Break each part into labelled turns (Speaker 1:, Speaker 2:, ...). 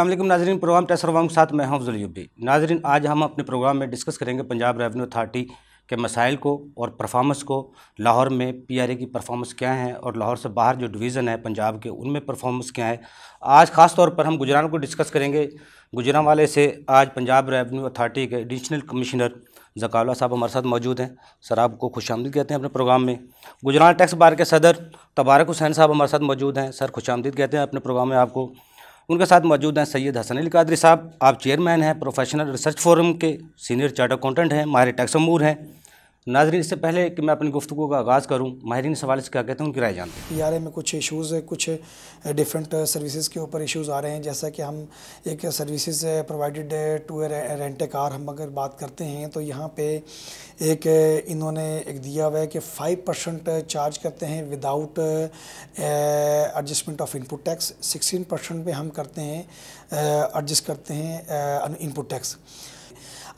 Speaker 1: असलम नाजरीन प्रोग्राम वाम के साथ मैं हूं अफजलयुबी नाजरीन आज हम अपने प्रोग्राम में डिस्कस करेंगे पंजाब रेवेन्यू अथार्टी के मसाइल को और परफॉर्मेंस को लाहौर में पीआरए की परफॉर्मेंस क्या है और लाहौर से बाहर जो डिवीज़न है पंजाब के उनमें परफॉर्मेंस क्या है आज ख़ास तौर पर हम गुजरान को डिस्कस करेंगे गुजरान वाले से आज पंजाब रेवेन्यू अथार्टी के एडिशनल कमिश्नर जकावला साहब हमारे साथ मौजूद हैं सर आपको खुश आमदीद कहते हैं अपने प्रोग्राम में गुजरान टैक्स बार के सदर तबारक हुसैन साहब हमारे साथ मौजूद हैं सर खुश आमदीद कहते हैं अपने प्रोग्राम में आपको उनके साथ मौजूद हैं सैयद हसन अली कादरी साहब आप चेयरमैन हैं प्रोफेशनल रिसर्च फोरम के सीनियर चार्ट अकाउंटेंट हैं माहिर टैक्स अमूर हैं नाजरीन इससे पहले कि मैं अपनी गुफ्तु का आगाज़ करूँ माहरीन सवाल से क्या कहते हैं उनकी राय जानते
Speaker 2: हैं यारे में कुछ इशूज़ है कुछ डिफरेंट सर्विसज़ के ऊपर इशूज़ आ रहे हैं जैसा कि हम एक services provided to rent car हम अगर बात करते हैं तो यहाँ पे एक इन्होंने एक दिया हुआ है कि फाइव परसेंट चार्ज करते हैं without adjustment of input tax sixteen percent पर हम करते हैं एडजस्ट करते हैं इनपुट टैक्स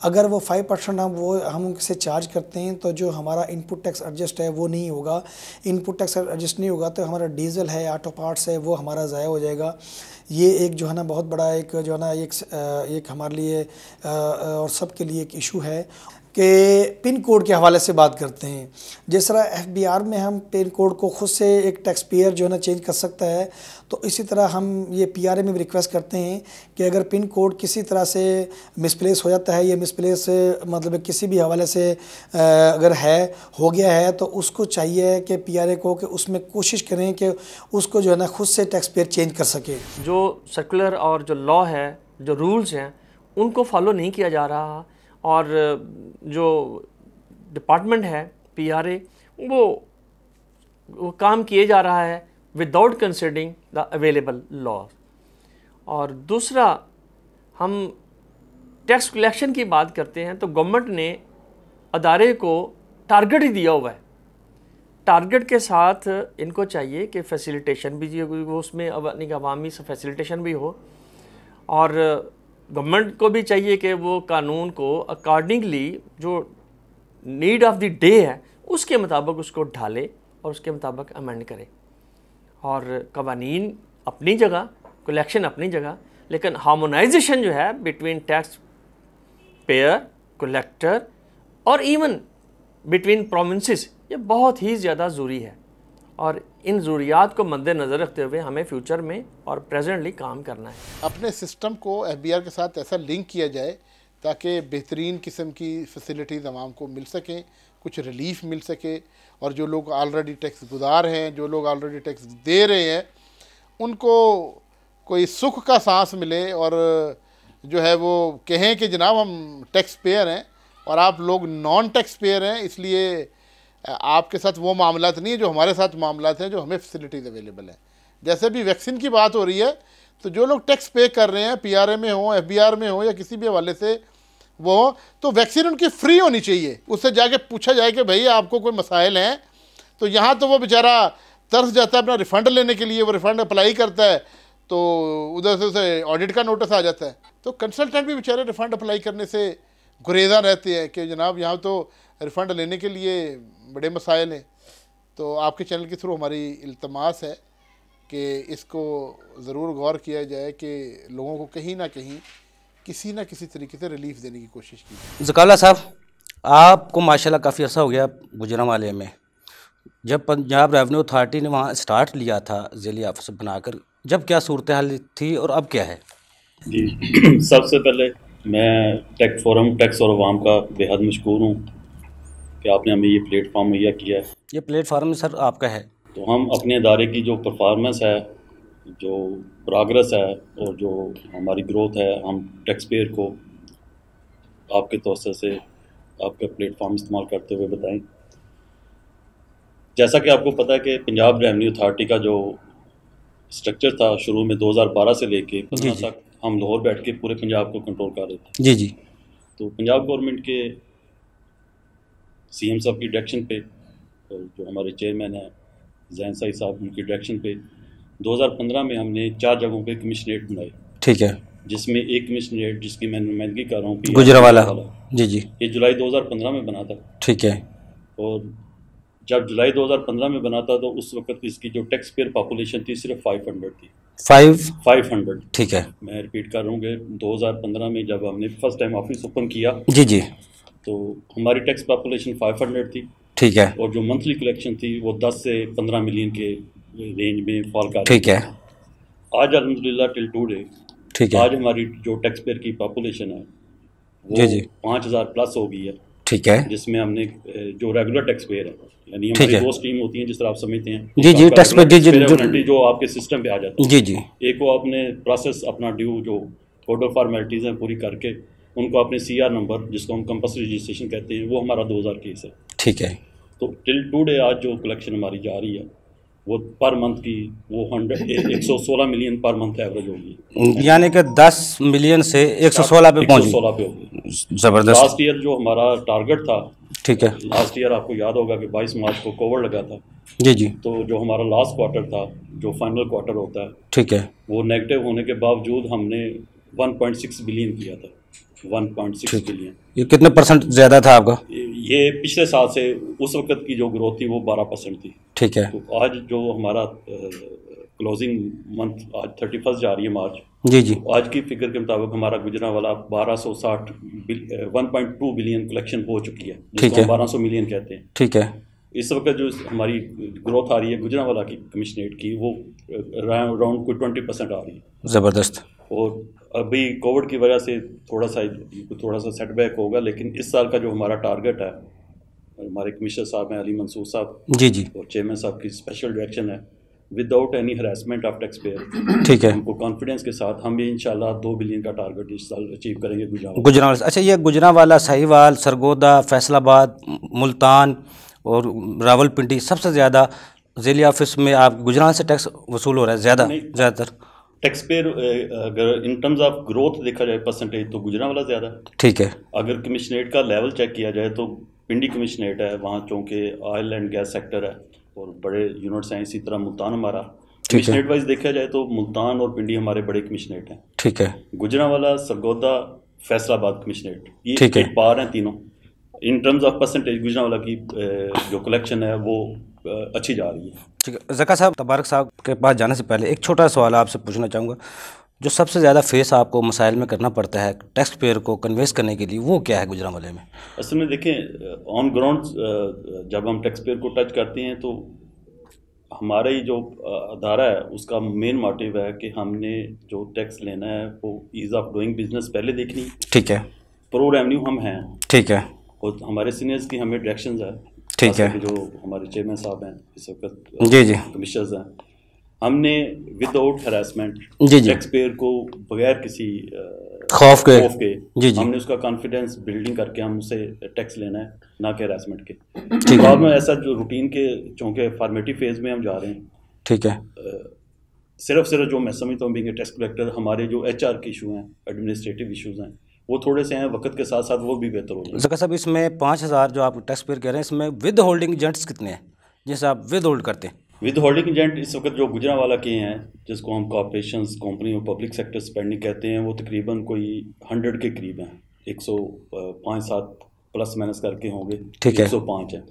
Speaker 2: अगर वो फाइव परसेंट हम वो हम उनसे चार्ज करते हैं तो जो हमारा इनपुट टैक्स एडजस्ट है वो नहीं होगा इनपुट टैक्स एडजस्ट नहीं होगा तो हमारा डीजल है ऑटो पार्ट्स है वो हमारा ज़ाया हो जाएगा ये एक जो है ना बहुत बड़ा एक जो है ना एक, एक हमारे लिए और सब के लिए एक इशू है के पिन कोड के हवाले से बात करते हैं जिस तरह एफ में हम पिन कोड को खुद से एक टैक्स पेयर जो है ना चेंज कर सकता है तो इसी तरह हम ये पी में भी रिक्वेस्ट करते हैं कि अगर पिन कोड किसी तरह से मिसप्लेस हो जाता है या मिसप्लेस मतलब किसी भी हवाले से अगर है हो गया है तो उसको चाहिए कि पी को कि उसमें कोशिश करें कि उसको जो है ना खुद से टैक्स पेयर चेंज कर सके
Speaker 3: जो सर्कुलर और जो लॉ है जो रूल्स हैं उनको फॉलो नहीं किया जा रहा और जो डिपार्टमेंट है पीआरए वो वो काम किए जा रहा है without considering the available law और दूसरा हम टैक्स कलेक्शन की बात करते हैं तो गवर्नमेंट ने अदारे को टारगेट ही दिया हुआ है टारगेट के साथ इनको चाहिए कि फैसिलिटेशन भी उसमें अवामी से फैसिलिटेशन भी हो और गवर्नमेंट को भी चाहिए कि वो कानून को अकॉर्डिंगली जो नीड ऑफ द डे है उसके मुताबिक उसको ढाले और उसके मुताबिक अमेंड करे और कवानी अपनी जगह कलेक्शन अपनी जगह लेकिन हार्मोनाइजेशन जो है बिटवीन टैक्स पेयर कलेक्टर और इवन बिटवीन प्रोविंसेस ये बहुत ही ज़्यादा ज़रूरी है और इन ज़रूरियात को मद्देनज़र रखते हुए हमें फ्यूचर में और
Speaker 4: प्रेजेंटली काम करना है अपने सिस्टम को एफ के साथ ऐसा लिंक किया जाए ताकि बेहतरीन किस्म की फैसिलिटीज़ आवाम को मिल सकें कुछ रिलीफ मिल सके और जो लोग ऑलरेडी टैक्स गुजार हैं जो लोग ऑलरेडी टैक्स दे रहे हैं उनको कोई सुख का सांस मिले और जो है वो कहें कि जनाब हम टैक्स पेयर हैं और आप लोग नॉन टैक्स पेयर हैं इसलिए आपके साथ वो मामला नहीं है जो हमारे साथ मामला हैं जो हमें फैसिलिटीज़ अवेलेबल हैं जैसे भी वैक्सीन की बात हो रही है तो जो लोग टैक्स पे कर रहे हैं पीआरए में हो एफबीआर में हो या किसी भी हवाले से वो हो तो वैक्सीन उनकी फ्री होनी चाहिए उससे जाके पूछा जाए कि भाई आपको कोई मसाइल हैं तो यहाँ तो वो बेचारा तरस जाता है अपना रिफ़ंड लेने के लिए वो रिफ़ंड अप्लाई करता है तो उधर से उसे ऑडिट का नोटिस आ जाता है तो कंसल्टेंट भी बेचारे रिफ़ंड अप्लाई करने से गुरेजा रहते हैं कि जनाब यहाँ तो रिफ़ंड लेने के लिए बड़े मसाइल हैं तो आपके चैनल के थ्रू हमारी इल्तमास है कि इसको ज़रूर गौर किया जाए कि लोगों को कहीं ना कहीं किसी ना किसी तरीके से रिलीफ देने की कोशिश
Speaker 1: की जकाला साहब आपको माशाल्लाह काफ़ी अर्सा हो गया गुजरा वाले में जब पंजाब रेवेन्यू अथॉरिटी ने वहाँ स्टार्ट लिया था ज़िली ऑफिस बनाकर जब क्या सूरत हाल थी और अब क्या है
Speaker 5: जी सबसे पहले मैं टेक फोरम टैक्स और वाम का बेहद मशहूर हूँ कि आपने हमें ये प्लेटफार्म मुहैया किया है
Speaker 1: ये प्लेटफार्म सर आपका है
Speaker 5: तो हम अपने इदारे की जो परफॉर्मेंस है जो प्रोग्रेस है और जो हमारी ग्रोथ है हम टैक्स पेयर को आपके तोसे से आपका प्लेटफार्म इस्तेमाल करते हुए बताएं जैसा कि आपको पता है कि पंजाब रेवन्यू अथॉरिटी का जो स्ट्रक्चर था शुरू में 2012 से लेके पंद्रह तक हम लाहौर बैठ के पूरे पंजाब को कंट्रोल कर रहे थे जी जी तो पंजाब गवर्नमेंट के सीएम साहब की डायरेक्शन पे और तो जो हमारे चेयरमैन हैं जैन साई साहब उनकी डायरेक्शन पे 2015 में हमने चार जगहों पे कमिश्नरेट बनाए ठीक है जिसमें एक कमिश्नरेट जिसकी मैं नुमाइंदगी कर रहा हूँ गुजरावाला जी जी ये जुलाई 2015 में बना था ठीक है और जब जुलाई 2015 में बना था तो उस वक्त इसकी जो टैक्स पेयर पॉपुलेशन थी सिर्फ हंड्रेड थी फाइव फाइव हंड्रेड ठीक है मैं रिपीट कर रहा हूँ दो हजार पंद्रह में जब हमने फर्स्ट टाइम ऑफिस ओपन किया जी जी तो हमारी टैक्स पॉपुलेशन 500 थी ठीक है और जो मंथली कलेक्शन थी वो 10 से 15 मिलियन के रेंज में फॉल कर ठीक है आज अलहमदिल्ला टिल डे ठीक है आज हमारी जो टैक्स पेयर की पॉपुलेशन है वो जी जी पाँच हज़ार प्लस हो गई है ठीक है जिसमें हमने जो रेगुलर टैक्स पेयर है यानी हमारी दो होती है जिस तरह आप समझते हैं जी जी टैक्स पेयर जी जी जो आपके सिस्टम पे आ जाता है जी जी एक वो आपने प्रोसेस अपना ड्यू जो फॉर्मेलिटीज़ हैं पूरी करके उनको अपने सी आर नंबर जिसको हम कंपल्सरी रजिस्ट्रेशन कहते हैं वो हमारा दो हज़ार केस है ठीक है तो टिल टू डे आज जो कलेक्शन हमारी जा रही है वो पर मंथ की वो हंड्रेड एक सौ सोलह मिलियन पर मंथ एवरेज
Speaker 1: होगी यानी कि दस मिलियन से एक सौ सोलह पे पहुंच सोलह पे होगी जबरदस्त लास्ट
Speaker 5: ईयर जो हमारा टारगेट था ठीक है लास्ट ईयर आपको याद होगा कि बाईस मार्च को कोविड लगा था जी जी तो जो हमारा लास्ट क्वार्टर था जो फाइनल क्वार्टर होता है ठीक है वो नेगेटिव होने के बावजूद हमने वन बिलियन किया था 1.6 बिलियन ये कितने
Speaker 1: परसेंट ज़्यादा था आपका
Speaker 5: ये पिछले साल से उस वक्त की जो ग्रोथ थी वो 12 परसेंट थी ठीक है तो आज जो हमारा क्लोजिंग मंथ आज थर्टी फर्स्ट जा रही है मार्च जी जी तो आज की फिगर के मुताबिक हमारा गुजरा वाला बारह सौ साठ one point two billion collection हो चुकी है ठीक है बारह सौ मिलियन कहते हैं ठीक है इस वक्त जो हमारी ग्रोथ आ रही है गुजरा वाला की कमिश्नरेट की वो राउंड कोई ट्वेंटी परसेंट आ रही है ज़बरदस्त और अभी कोविड की वजह से थोड़ा सा थोड़ा सा सेटबैक होगा लेकिन इस साल का जो हमारा टारगेट है हमारे कमिश्नर साहब हैं अली मंसूर साहब जी जी और चेयरमैन साहब की स्पेशल डायरेक्शन है without any harassment of tax payer ठीक है हमको कॉन्फिडेंस के साथ हम भी इन शाला दो बिलियन का टारगेट इस साल अचीव करेंगे गुजरात गुजरात
Speaker 1: अच्छा ये वाला सहीवाल सरगोदा फैसलाबाद मुल्तान और रावलपिंडी सबसे ज़्यादा जिले ऑफिस में आप गुजरात से टैक्स वसूल हो रहा है ज़्यादा ज़्यादातर
Speaker 5: टैक्स पेयर uh, अगर इन टर्म्स ऑफ ग्रोथ देखा जाए परसेंटेज तो गुजरा वाला ज़्यादा ठीक है अगर कमिश्नरेट का लेवल चेक किया जाए तो पिंडी कमिश्नरेट है वहाँ चूँकि ऑयल एंड गैस सेक्टर है और बड़े यूनिट्स हैं इसी तरह मुल्तान हमारा कमिश्नरेट वाइज देखा जाए तो मुल्तान और पिंडी हमारे बड़े कमिश्नरेट हैं ठीक है गुजरा वाला सरगोदा फैसलाबाद कमिश्नरेट ये पार हैं तीनों इन टर्म्स ऑफ परसेंटेज गुजरा वाला की uh, जो कलेक्शन है वो uh, अच्छी जा रही है
Speaker 1: ठीक है जका साहब तबारक साहब के पास जाने से पहले एक छोटा सवाल आपसे पूछना चाहूँगा जो सबसे ज़्यादा फेस आपको मसाइल में करना पड़ता है टैक्स पेयर को कन्वेस करने के लिए वो क्या है गुजरा वाले
Speaker 5: में असल में देखें ऑन ग्राउंड जब हम टैक्स पेयर को टच करते हैं तो हमारा ही जो अदारा है उसका मेन मोटिव है कि हमने जो टैक्स लेना है वो ईज़ ऑफ डूइंग बिजनेस पहले देखनी ठीक है प्रो रेवन्यू हम हैं ठीक है और हमारे सीनियर्स की हमें डायरेक्शन है ठीक है जो हमारे चेयरमैन साहब हैं इस वक्त जी जी कमिश्नर हैं हमने विदाउट हरासमेंट जी जी टैक्स को बगैर किसी खौफ के खौफ के जी जी हमने उसका कॉन्फिडेंस बिल्डिंग करके हम उसे टैक्स लेना है ना कि हरासमेंट के बाद में ऐसा जो रूटीन के चूँकि फॉर्मेटिव फेज में हम जा रहे हैं ठीक है सिर्फ सिर्फ जो मैं समझता हूँ बिंग टैक्स कलेक्टर हमारे जो एच आर के इशू हैं एडमिनिस्ट्रेटिव इशूज़ हैं वो थोड़े से हैं वक्त के साथ साथ वो भी बेहतर हो जाए
Speaker 1: सब इसमें पाँच हज़ार जो आप टैक्स पेयर कह रहे हैं इसमें विद होल्डिंग एजेंट्स कितने
Speaker 5: हैं जैसे आप विद होल्ड करते हैं विद होल्डिंग एजेंट इस वक्त जो गुजरा वाला के हैं जिसको हम कॉपरेशन कंपनी और पब्लिक सेक्टर स्पेंडिंग कहते हैं वो तकरीबन कोई हंड्रेड के करीब हैं एक सौ सात प्लस माइनस करके होंगे ठीक है एक है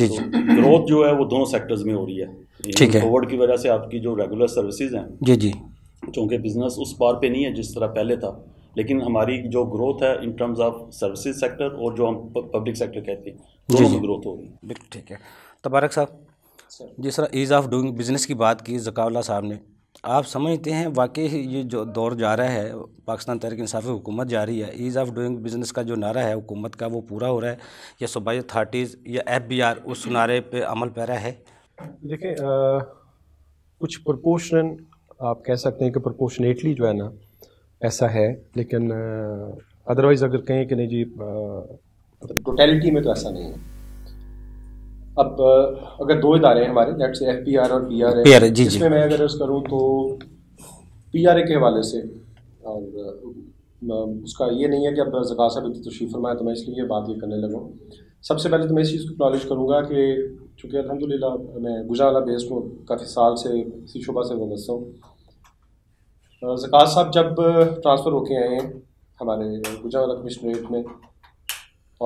Speaker 5: जी तो जी ग्रोथ जो है वो दोनों सेक्टर्स में हो रही है ठीक है कोविड की वजह से आपकी जो रेगुलर सर्विसेज हैं जी जी चूँकि बिजनेस उस पार पे नहीं है जिस तरह पहले था लेकिन हमारी जो ग्रोथ है in terms of services sector और जो हम पब्लिक सेक्टर कहते हैं दोनों में ग्रोथ हो रही है
Speaker 1: बिल्कुल ठीक है तबारक तो साहब जिस तरह ईज़ ऑफ डूइंग बिजनेस की बात की जकावला साहब ने आप समझते हैं वाकई ये जो दौर जा रहा है पाकिस्तान तहरीक इंसाफी हुकूमत जा रही है ईज़ ऑफ डूइंग बिजनेस का जो नारा है हुकूमत का वो पूरा हो रहा है या सूबाई अथार्टीज़ या एफ बी आर उस नारे पर अमल पैरा है
Speaker 6: देखिए कुछ प्रपोशन आप कह सकते हैं कि प्रपोशनेटली जो है ना ऐसा है लेकिन अदरवाइज़ अगर कहें कि नहीं जी टोटलिटी में तो ऐसा नहीं है अब अगर दो इदारे हैं हमारे लेट्स से एफ पी आर और पी आर पी आर जी इसमें मैं अगर करूँ तो पी आर ए के हवाले से और उसका ये नहीं है कि अब जका साहब इतनी तशरीफ फरमाया तो मैं इसलिए बात ये करने लगा सबसे पहले तो मैं इस चीज़ को नॉलेज करूँगा कि चूँकि अलहमदिल्ला मैं गुजराला बेस्ड हूँ काफ़ी साल से इसी शुबा से वस्ता हूँ ज़क़ात साहब जब ट्रांसफ़र होके आए हैं हमारे गुजरात कमिश्नरेट में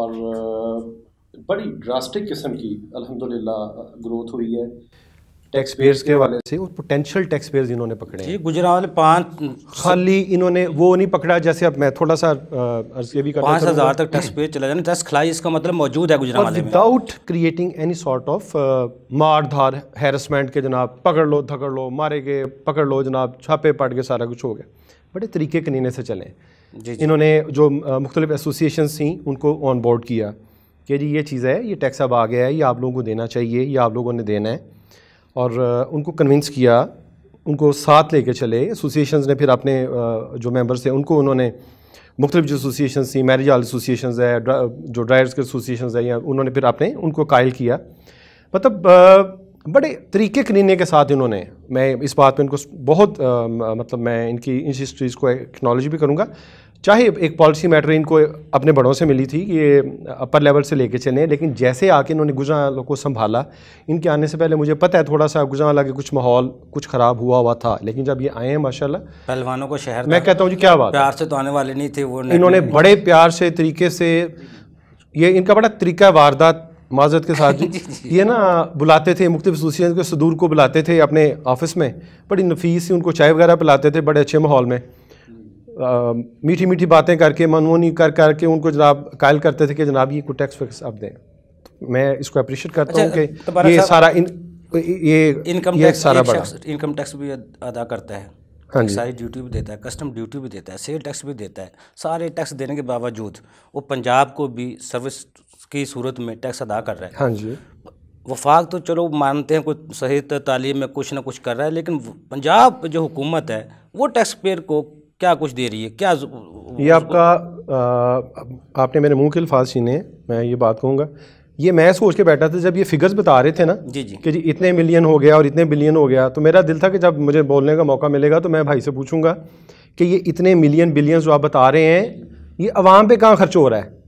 Speaker 6: और बड़ी ड्रास्टिक किस्म की अलहमदिल्ला ग्रोथ हुई है टैक्स पेयर्स के वाले से और पोटेंशियल टैक्स पेयर्स इन्होंने पकड़े हैं गुजरात वाले पाँच खाली इन्होंने वो नहीं पकड़ा जैसे अब मैं थोड़ा सा अर्ज ये भी कर पाँच हज़ार तक टैक्स
Speaker 1: पेयर चला जाना टैक्स खिलाई इसका मतलब मौजूद है गुजरात वाले without
Speaker 6: creating any sort of मार धार हेरसमेंट के जनाब पकड़ लो धकड़ लो मारे गए पकड़ लो जनाब छापे पाट गए सारा कुछ हो गया बड़े तरीके कनीने से चले इन्होंने जो मुख्तलिफ एसोसिएशन थी उनको ऑन बोर्ड किया कि जी ये चीज़ है ये टैक्स अब आ गया है ये आप लोगों को देना चाहिए ये आप लोगों ने देना है और उनको कन्विंस किया उनको साथ लेके चले एसोसिएशन ने फिर अपने जो मेंबर्स थे उनको उन्होंने मुख्तलिफ जो एसोसिएशन थी मैरिज हॉल एसोसिएशन है जो ड्राइवर्स के एसोसिएशन है या उन्होंने फिर आपने उनको कायल किया मतलब बड़े तरीके करीने के साथ इन्होंने मैं इस बात पे इनको बहुत मतलब मैं इनकी इन हिस्ट्रीज़ को एक्नोलॉजी भी करूँगा चाहे एक पॉलिसी मैटर इनको अपने बड़ों से मिली थी कि ये अपर लेवल से लेके चले लेकिन जैसे आके इन्होंने गुजरा को संभाला इनके आने से पहले मुझे पता है थोड़ा सा गुजरा के कुछ माहौल कुछ ख़राब हुआ हुआ था लेकिन जब ये आए हैं माशाल्लाह
Speaker 1: पहलवानों को शहर मैं कहता हूँ जी क्या बात प्यार से तो आने वाले नहीं थे वो इन्होंने बड़े
Speaker 6: प्यार से तरीके से ये इनका बड़ा तरीका वारदात माजरत के साथ जी, ये ना बुलाते थे मुख्तु खसूसियत के सदूर को बुलाते थे अपने ऑफिस में बड़ी नफीस उनको चाय वगैरह पिलाते थे बड़े अच्छे माहौल में मीठी मीठी बातें करके मनमोनी कर करके उनको जनाब कायल करते थे कि जनाब ये को टैक्स फिक्स आप दें मैं इसको अप्रिशिएट करता अच्छा, हूँ कि ये सारा इन ये इनकम ये टैक्स सारा बड़ा
Speaker 1: इनकम टैक्स भी अदा करता है हाँ जी सारी ड्यूटी भी देता है कस्टम ड्यूटी भी देता है सेल टैक्स भी देता है सारे टैक्स देने के बावजूद वो पंजाब को भी सर्विस की सूरत में टैक्स अदा कर रहा है हाँ जी वफाक तो चलो मानते हैं कोई सही तालीम में कुछ ना कुछ कर रहा है लेकिन पंजाब जो हुकूमत है वो टैक्स पेयर को क्या कुछ दे रही है क्या
Speaker 6: ये आपका आ, आपने मेरे मुंह के अल्फाज छीने मैं ये बात कहूँगा ये मैं सोच के बैठा था जब ये फिगर्स बता रहे थे ना जी जी कि जी इतने मिलियन हो गया और इतने बिलियन हो गया तो मेरा दिल था कि जब मुझे बोलने का मौका मिलेगा तो मैं भाई से पूछूंगा कि ये इतने मिलियन बिलियन जो आप बता रहे हैं ये आवाम पे कहाँ खर्च हो रहा है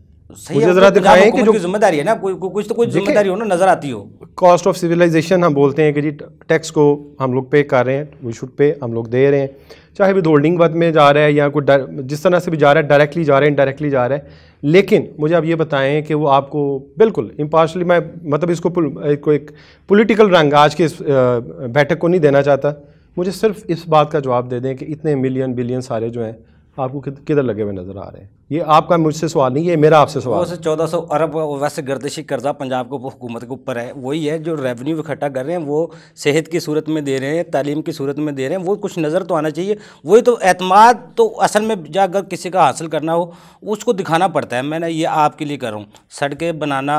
Speaker 1: मुझे जरा तो दिखाएं कि जो जिम्मेदारी है ना कोई कुछ तो कोई जिम्मेदारी हो ना नजर आती हो
Speaker 6: कॉस्ट ऑफ सिविलाइजेशन हम बोलते हैं कि जी टैक्स को हम लोग पे कर रहे हैं वी शुड पे हम लोग दे रहे हैं चाहे विद होल्डिंग वर्क में जा रहा है या कोई जिस तरह से भी जा रहा है डायरेक्टली जा रहा है इनडायरेक्टली जा रहा है लेकिन मुझे आप ये बताएं कि वो आपको बिल्कुल इम्पार्शली मैं मतलब इसको एक, एक पोलिटिकल रंग आज के इस बैठक को नहीं देना चाहता मुझे सिर्फ इस बात का जवाब दे दें कि इतने मिलियन बिलियन सारे जो हैं आपको किधर लगे हुए नज़र आ रहे हैं ये आपका मुझसे सवाल नहीं है मेरा आपसे सवाल वैसे
Speaker 1: चौदह सौ अरब वैसे गर्दिशी कर्जा पंजाब को हुकूमत के ऊपर है वही है जो रेवेन्यू इकट्ठा कर रहे हैं वो सेहत की सूरत में दे रहे हैं तालीम की सूरत में दे रहे हैं वो कुछ नज़र तो आना चाहिए वही तो एतमाद तो असल में जाकर किसी का हासिल करना हो उसको दिखाना पड़ता है मैंने ये आपके लिए कर रहा हूँ सड़कें बनाना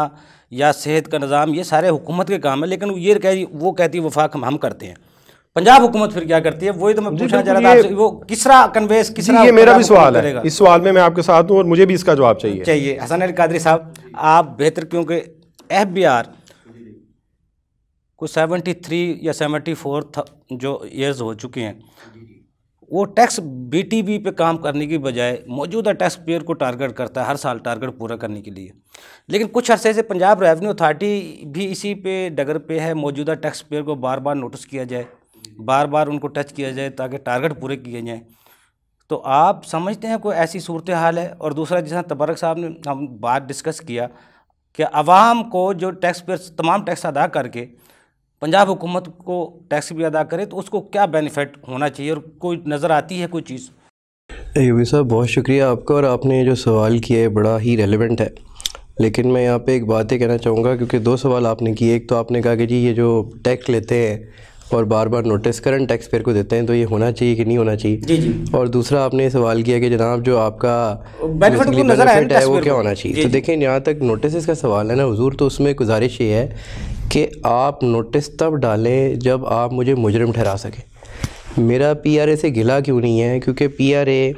Speaker 1: या सेहत का निज़ाम ये सारे हुकूमत के काम है लेकिन ये कह वो कहती वफाक हम करते हैं पंजाब हुकूमत फिर क्या करती है वही तो मैं पूछना चाह रहा था वो किसरा कन्वेस किसरा ये मेरा भी सवाल है इस
Speaker 6: सवाल में मैं आपके साथ हूँ और मुझे भी इसका जवाब चाहिए चाहिए
Speaker 1: हसन अली कादरी साहब आप बेहतर क्योंकि एफ बी आर को सेवेंटी थ्री या सेवेंटी फोर जो ईयर्स हो चुके हैं वो टैक्स बी टी बी पे काम करने की बजाय मौजूदा टैक्स पेयर को टारगेट करता है हर साल टारगेट पूरा करने के लिए लेकिन कुछ अरसे से पंजाब रेवेन्यू अथॉरिटी भी इसी पे डगर पे है मौजूदा टैक्स पेयर को बार बार नोटिस किया जाए बार बार उनको टच किया जाए ताकि टारगेट पूरे किए जाएँ तो आप समझते हैं कोई ऐसी सूरत हाल है और दूसरा जैसा तबरक साहब ने हम बात डिस्कस किया कि आवाम को जो टैक्स पे तमाम टैक्स अदा करके पंजाब हुकूमत को टैक्स भी अदा करे तो उसको क्या बेनिफिट होना चाहिए और कोई नज़र आती है कोई चीज़
Speaker 7: यूबी साहब बहुत शुक्रिया आपका और आपने जो सवाल किया है बड़ा ही रेलिवेंट है लेकिन मैं यहाँ पे एक ही कहना चाहूँगा क्योंकि दो सवाल आपने किए एक तो आपने कहा कि जी ये जो टैक्स लेते हैं और बार बार नोटिस करंट टैक्स पेयर को देते हैं तो ये होना चाहिए कि नहीं होना चाहिए जी जी और दूसरा आपने सवाल किया कि जनाब जो आपका बेनिफिट नज़र है वो क्या होना चाहिए तो देखें यहाँ तक नोटिस का सवाल है ना हजूर तो उसमें गुजारिश ये है कि आप नोटिस तब डालें जब आप मुझे मुजरम ठहरा सकें मेरा ए से गिला क्यों नहीं है क्योंकि ए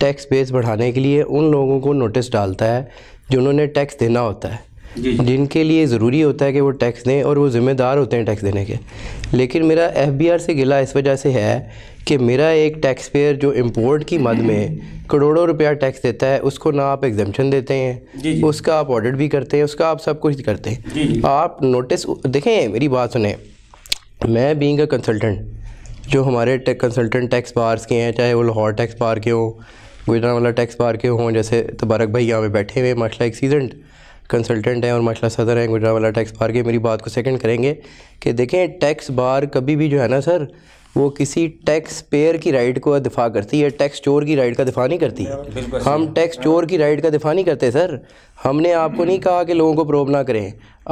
Speaker 7: टैक्स बेस बढ़ाने के लिए उन लोगों को नोटिस डालता है जिन्होंने टैक्स देना होता है जिनके लिए ज़रूरी होता है कि वो टैक्स दें और वो ज़िम्मेदार होते हैं टैक्स देने के लेकिन मेरा एफ से गिला इस वजह से है कि मेरा एक टैक्स पेयर जो इम्पोर्ट की मद में करोड़ों रुपया टैक्स देता है उसको ना आप एग्जम्पन देते हैं उसका आप ऑडिट भी करते हैं उसका आप सब कुछ करते हैं आप नोटिस देखें मेरी बात सुने मैं बींग अ कंसल्टेंट जो हमारे कंसल्टेंट टैक्स पार्स के हैं चाहे वो लाहौर टैक्स पार के हों गुजरा वाला टैक्स पार के हों जैसे तबारक भाई यहाँ पे बैठे हुए माशा एक्सीडेंट कंसल्टेंट हैं और माशा सदर हैं वाला टैक्स बार के मेरी बात को सेकंड करेंगे कि देखें टैक्स बार कभी भी जो है ना सर वो किसी टैक्स पेयर की राइट को दिफा करती है टैक्स चोर की राइट का दिफा नहीं करती हम टैक्स चोर की राइट का दिफा नहीं करते सर हमने आपको नहीं कहा कि लोगों को प्रोब ना करें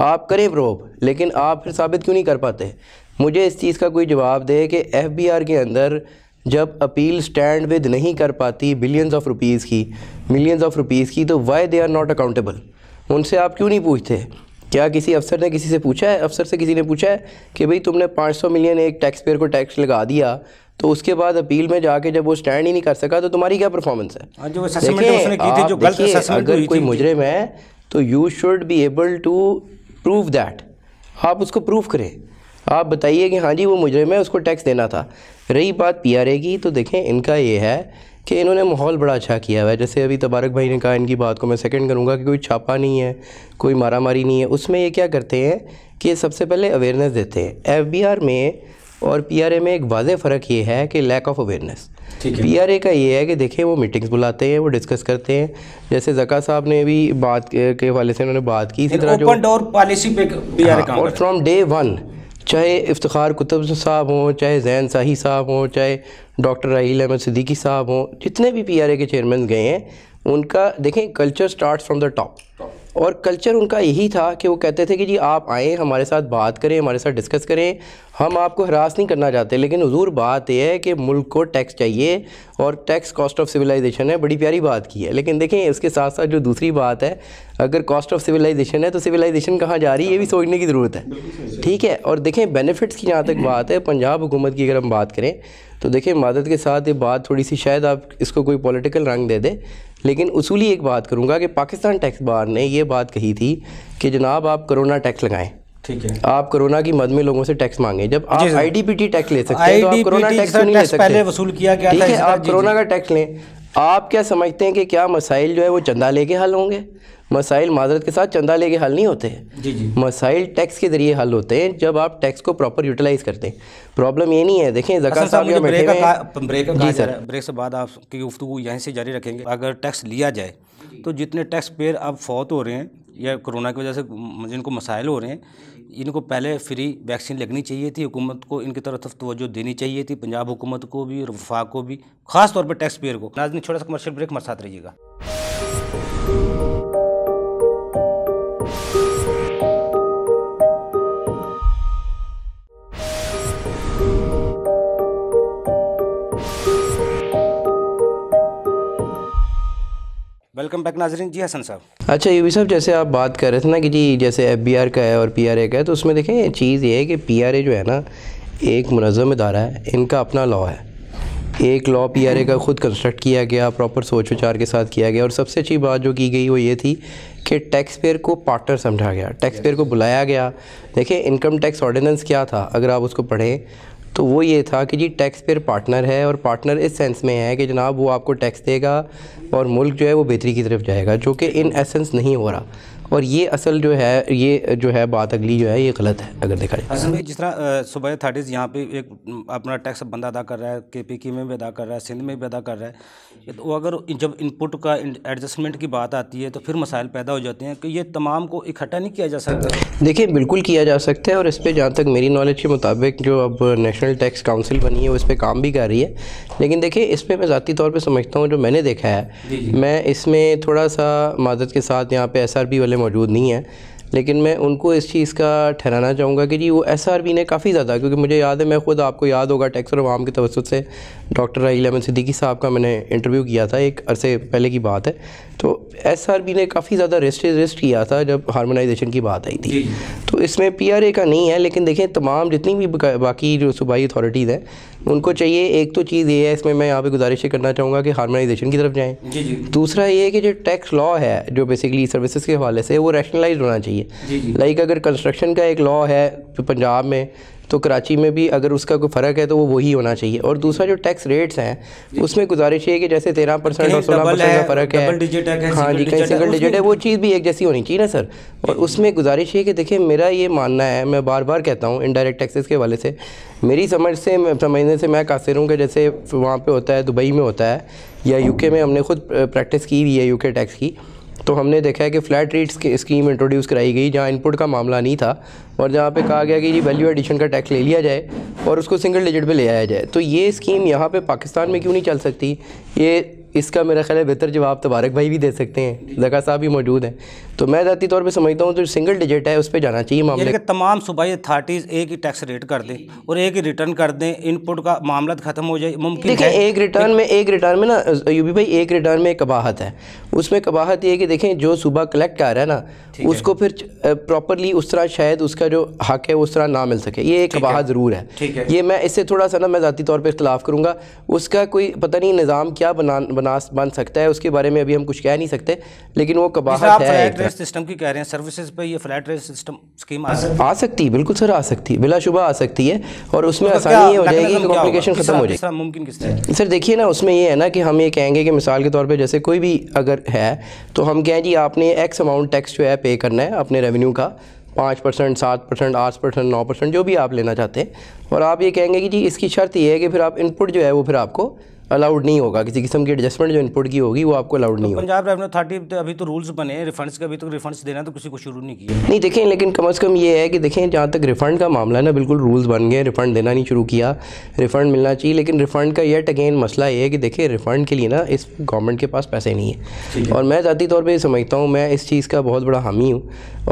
Speaker 7: आप करें प्रोब लेकिन आप फिर साबित क्यों नहीं कर पाते मुझे इस चीज़ का कोई जवाब दे कि एफ के अंदर जब अपील स्टैंड विद नहीं कर पाती बिलियंस ऑफ रुपीज़ की मिलियंस ऑफ रुपीज़ की तो why they are not accountable उनसे आप क्यों नहीं पूछते क्या किसी अफसर ने किसी से पूछा है अफसर से किसी ने पूछा है कि भाई तुमने 500 मिलियन एक टैक्स पेयर को टैक्स लगा दिया तो उसके बाद अपील में जाके जब वो स्टैंड ही नहीं कर सका तो तुम्हारी क्या परफॉर्मेंस है हाँ, अगर कोई मुजरिम है तो you should be able to prove that आप उसको प्रूव करें आप बताइए कि हाँ जी वो मुजरिम है उसको टैक्स देना था रही बात पी की तो देखें इनका ये है कि इन्होंने माहौल बड़ा अच्छा किया हुआ है जैसे अभी तबारक तो भाई ने कहा इनकी बात को मैं सेकंड करूँगा कि कोई छापा नहीं है कोई मारामारी नहीं है उसमें ये क्या करते हैं कि सबसे पहले अवेयरनेस देते हैं एफ में और पीआरए में एक वाज़ फ़र्क ये है कि lack of awareness P R A का ये है कि देखिए वो मीटिंग्स बुलाते हैं वो डिस्कस करते हैं जैसे जका साहब ने भी बात के हवाले से उन्होंने बात की इसी तरह जो डोर
Speaker 1: पॉलिसी पे हाँ, और
Speaker 7: फ्रॉम डे वन चाहे इफ्तार कुतुब साहब हों चाहे जैन साही साहब हों चाहे डॉक्टर राहील अहमद सिद्दीकी साहब हों जितने भी पी आर ए के चेयरमैन गए हैं उनका देखें culture start from the top और कल्चर उनका यही था कि वो कहते थे कि जी आप आएँ हमारे साथ बात करें हमारे साथ डिस्कस करें हम आपको हरास नहीं करना चाहते लेकिन हजूर बात यह है कि मुल्क को टैक्स चाहिए और टैक्स कॉस्ट ऑफ सिविलाइजेशन है बड़ी प्यारी बात की है लेकिन देखें इसके साथ साथ जो दूसरी बात है अगर कॉस्ट ऑफ सिविलाइजेशन है तो सिविलाइजेशन कहाँ जा रही है ये भी सोचने की ज़रूरत है ठीक है और देखें बेनिफिट्स की जहाँ तक बात है पंजाब हुकूमत की अगर हम बात करें तो देखें मदद के साथ ये बात थोड़ी सी शायद आप इसको कोई पॉलिटिकल रंग दे दे लेकिन उसूली एक बात करूँगा कि पाकिस्तान टैक्स बार ने ये बात कही थी कि जनाब आप कोरोना टैक्स लगाएं ठीक है आप कोरोना की मद में लोगों से टैक्स मांगे जब आप आईडीपीटी टैक्स ले सकते हैं तो आप कोरोना तो टैक्स नहीं ले सकते पहले वसूल किया गया था आप कोरोना का टैक्स लें आप क्या समझते हैं कि क्या मसाइल जो है वो चंदा लेके हल होंगे मसाइल माजरत के साथ चंदा लेके हल नहीं होते जी जी मसाइल टैक्स के ज़रिए हल होते हैं जब आप टैक्स को प्रॉपर यूटिलाइज़ करते हैं प्रॉब्लम ये नहीं है देखें जक़ात साहब का ब्रेक का ब्रेक जी सर
Speaker 1: ब्रेक से बाद आपकी गुफ्तु यहीं से जारी रखेंगे अगर टैक्स लिया जाए तो जितने टैक्स पेयर अब फौत हो रहे हैं या कोरोना की वजह से जिनको मसाइल हो रहे हैं इनको पहले फ्री वैक्सीन लगनी चाहिए थी हुकूमत को इनकी तरफ तोज्जो देनी चाहिए थी पंजाब हुकूमत को भी और वफाक को भी खास तौर पर टैक्स पेयर को नाजन छोटा सा कमर्शियल ब्रेक हमारे साथ रहिएगा वेलकम बैक नाजरीन जी हसन साहब
Speaker 7: अच्छा ये भी साहब जैसे आप बात कर रहे थे ना कि जी जैसे एफ बी आर का है और पी आर ए का है तो उसमें देखें चीज़ ये है कि पी आर ए जो है ना एक मुनज़म इदारा है इनका अपना लॉ है एक लॉ पी आर ए का ख़ुद कंस्ट्रक्ट किया गया प्रॉपर सोच विचार के साथ किया गया और सबसे अच्छी बात जो की गई वो ये थी कि टैक्स पेयर को पार्टनर समझा गया टैक्स पेयर को बुलाया गया देखिए इनकम टैक्स ऑर्डिनेंस क्या था अगर आप उसको पढ़ें तो वो ये था कि जी टैक्स पेयर पार्टनर है और पार्टनर इस सेंस में है कि जनाब वो आपको टैक्स देगा और मुल्क जो है वो बेहतरी की तरफ जाएगा जो कि इन एसेंस नहीं हो रहा और ये असल जो है ये जो है बात अगली जो है ये गलत है अगर देखा जाए असल जिस
Speaker 1: तरह सुबह थर्टीज़ यहाँ पे एक अपना टैक्स बंदा अदा कर रहा है के पी के में भी अदा कर रहा है सिंध में भी अदा कर रहा है तो अगर जब इनपुट का एडजस्टमेंट की बात आती है तो फिर मसाइल पैदा हो जाते हैं कि ये तमाम को इकट्ठा नहीं किया जा सकता
Speaker 7: देखिए बिल्कुल किया जा सकता है और इस पर जहाँ तक मेरी नॉलेज के मुताबिक जो अब नेशनल टैक्स काउंसिल बनी है वो इस पर काम भी कर रही है लेकिन देखिए इस पर मैं ज़ाती तौर पर समझता हूँ जो मैंने देखा है मैं इसमें थोड़ा सा मदद के साथ यहाँ पे एस वाले पहले मौजूद नहीं है लेकिन मैं उनको इस चीज़ का ठहराना चाहूँगा कि जी वो एस आर बी ने काफ़ी ज़्यादा क्योंकि मुझे याद है मैं खुद आपको याद होगा टैक्स और आवाम के तवसत से डॉक्टर राहील अहमद सिद्दीकी साहब का मैंने इंटरव्यू किया था एक अरसे पहले की बात है तो एस आर बी ने काफ़ी ज़्यादा रिस्ट रिस्ट किया था जब हारमोनाइजेशन की बात आई थी तो इसमें पी आर ए का नहीं है लेकिन देखें तमाम जितनी भी बाकी जो सूबाई अथॉरिटीज़ हैं उनको चाहिए एक तो चीज़ ये है इसमें मैं यहाँ पे गुजारिश करना चाहूँगा कि हारमोनाइजेशन की तरफ जाएँ जी जी दूसरा ये है कि जो टैक्स लॉ है जो बेसिकली सर्विसेज के हवाले से वो रैशनलाइज होना चाहिए लाइक अगर कंस्ट्रक्शन का एक लॉ है पंजाब में तो कराची में भी अगर उसका कोई फ़र्क है तो वो वही होना चाहिए और दूसरा जो टैक्स रेट्स हैं उसमें गुजारिश है कि जैसे तेरह परसेंट और सोलह परसेंट का फ़र्क है हाँ जी कहीं सिंगल डिजिट है वो चीज़ भी एक जैसी होनी चाहिए ना सर और उसमें गुजारिश है कि देखिए मेरा ये मानना है मैं बार बार कहता हूँ इनडायरेक्ट टैक्सेस के वाले से मेरी समझ से समझने से मैं कासिर हूँ कि जैसे वहाँ पर होता है दुबई में होता है या यू में हमने खुद प्रैक्टिस की हुई है यू टैक्स की तो हमने देखा है कि फ़्लैट रेट्स की स्कीम इंट्रोड्यूस कराई गई जहाँ इनपुट का मामला नहीं था और जहाँ पे कहा गया कि जी वैल्यू एडिशन का टैक्स ले लिया जाए और उसको सिंगल डिजिट पे ले आया जाए तो ये स्कीम यहाँ पे पाकिस्तान में क्यों नहीं चल सकती ये इसका मेरा ख्याल है बेहतर जवाब तबारक तो भाई भी दे सकते हैं जका साहब भी मौजूद हैं तो मैं ज़ाती तौर पर समझता हूँ जो सिंगल डिजिट है उस पर जाना चाहिए मामले
Speaker 1: तमाम सूबाई अथार्टीज़ एक ही टैक्स रेट कर दें और एक ही रिटर्न कर दें इनपुट का मामला ख़त्म हो जाए मुमकिन देखिए एक रिटर्न में एक
Speaker 7: रिटर्न में ना यूबी भाई एक रिटर्न में एक कबाहत है उसमें कबाहत ये है कि देखें जो सूबा कलेक्ट आ रहा है ना उसको फिर प्रॉपरली उस तरह शायद उसका जो हक है उस तरह ना मिल सके ये एक कबाहत ज़रूर है ये मैं इससे थोड़ा सा ना मैं ज़ाती तौर पर इख्तलाफ करूँगा उसका कोई पता नहीं निज़ाम क्या बना बना बन सकता है उसके बारे में अभी हम कुछ कह नहीं सकते लेकिन वो कबाहत है
Speaker 1: सिस्टम की कह रहे हैं सर्विसेज पे ये फ्लैट रेट सिस्टम स्कीम आ सकती
Speaker 7: है बिल्कुल सर आ सकती है बिलाशुबा आ सकती है और उसमें तो आसानी ये हो जाएगी कि कॉम्प्लिकेशन खत्म हो जाएगी
Speaker 1: मुमकिन किस तरह
Speaker 7: सर देखिए ना उसमें ये है ना कि हम ये कहेंगे कि मिसाल के तौर पर जैसे कोई भी अगर है तो हम कहें जी आपने एक्स अमाउंट टैक्स जो है पे करना है अपने रेवेन्यू का पाँच परसेंट सात परसेंट आठ परसेंट नौ परसेंट जो भी आप लेना चाहते हैं और आप ये कहेंगे कि जी इसकी शर्त ये है कि फिर आप इनपुट जो है वो फिर आपको अलाउड नहीं होगा किसी किस्म की एडजस्टमेंट जो इनपुट की होगी वो आपको अलाउड नहीं तो होगा
Speaker 1: पंजाब रेवन्यू अथॉरिटी अभी तो रूल्स बने रिफंड्स का अभी तक तो रिफंड्स देना तो किसी को शुरू नहीं
Speaker 7: किया नहीं देखें लेकिन कम अज़ कम ये है कि देखें जहाँ तक रिफंड का मामला है ना बिल्कुल रूल्स बन गए रिफंड देना नहीं शुरू किया रिफंड मिलना चाहिए लेकिन रिफंड का येट अगेन मसला ये है कि देखिए रिफंड के लिए ना इस गवर्नमेंट के पास पैसे नहीं है और मैं ज़ाती तौर पर समझता हूँ मैं इस चीज़ का बहुत बड़ा हामी हूँ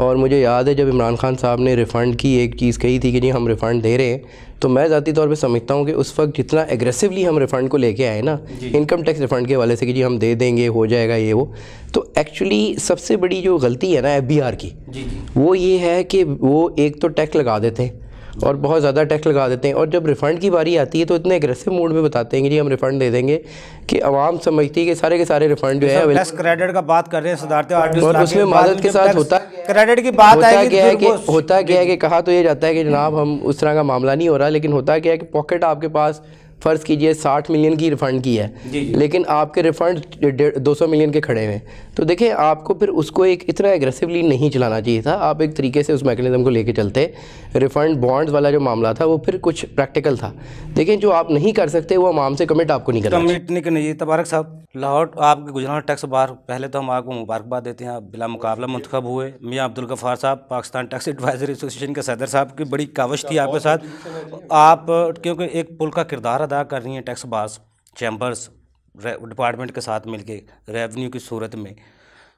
Speaker 7: और मुझे याद है जब इमरान खान साहब ने रिफ़ंड की एक चीज़ कही थी कि जी हम रिफ़ंड दे रहे हैं तो मैं ज़ाती तौर पे समझता हूँ कि उस वक्त जितना एग्रेसिवली हम रिफ़ंड को लेके आए ना इनकम टैक्स रिफ़ंड के हवाले से कि जी हम दे देंगे हो जाएगा ये वो तो एक्चुअली सबसे बड़ी जो गलती है ना एफ की वो ये है कि वो एक तो टैक्स लगा देते हैं और बहुत ज़्यादा टैक्स लगा देते हैं और जब रिफ़ंड की बारी आती है तो इतने एग्रेसिव मूड में बताते हैं कि जी हम रिफ़ंड दे देंगे कि आवाम समझती है कि सारे के सारे रिफ़ंड जो है
Speaker 1: क्रेडिट का बात कर रहे हैं और उसमें मदद के साथ होता क्रेडिट की बात आएगी क्या है कि
Speaker 7: होता क्या है कि कहा तो ये जाता है कि जनाब हम उस तरह का मामला नहीं हो रहा लेकिन होता क्या है कि पॉकेट आपके पास फ़र्ज़ कीजिए साठ मिलियन की रिफ़ंड की है जी जी। लेकिन आपके रिफ़ंड दो सौ मिलियन के खड़े हुए तो देखें आपको फिर उसको एक इतना एग्रेसिवली नहीं चलाना चाहिए था आप एक तरीके से उस मैकेनिज़म को लेके चलते रिफ़ंड बॉन्ड्स वाला जो मामला था वो फिर कुछ प्रैक्टिकल था देखिए जो आप नहीं कर सकते वो आम से कमिट आपको नहीं करना कमिट नहीं करनी चाहिए तबारक
Speaker 1: साहब लाहौर आपके गुजरात टैक्स बार पहले तो हम आपको मुबारकबाद देते हैं आप बिला मुकाबला मंतखब हुए मियाँ अब्दुल गफ़ार साहब पाकिस्तान टैक्स एडवाइजरी एसोसिएशन के सदर साहब की बड़ी कावश थी आपके साथ आप क्योंकि एक पुल का किरदार अदा अदा कर रही हैं टैक्स बास चैम्बर्स डिपार्टमेंट के साथ के रेवेन्यू की सूरत में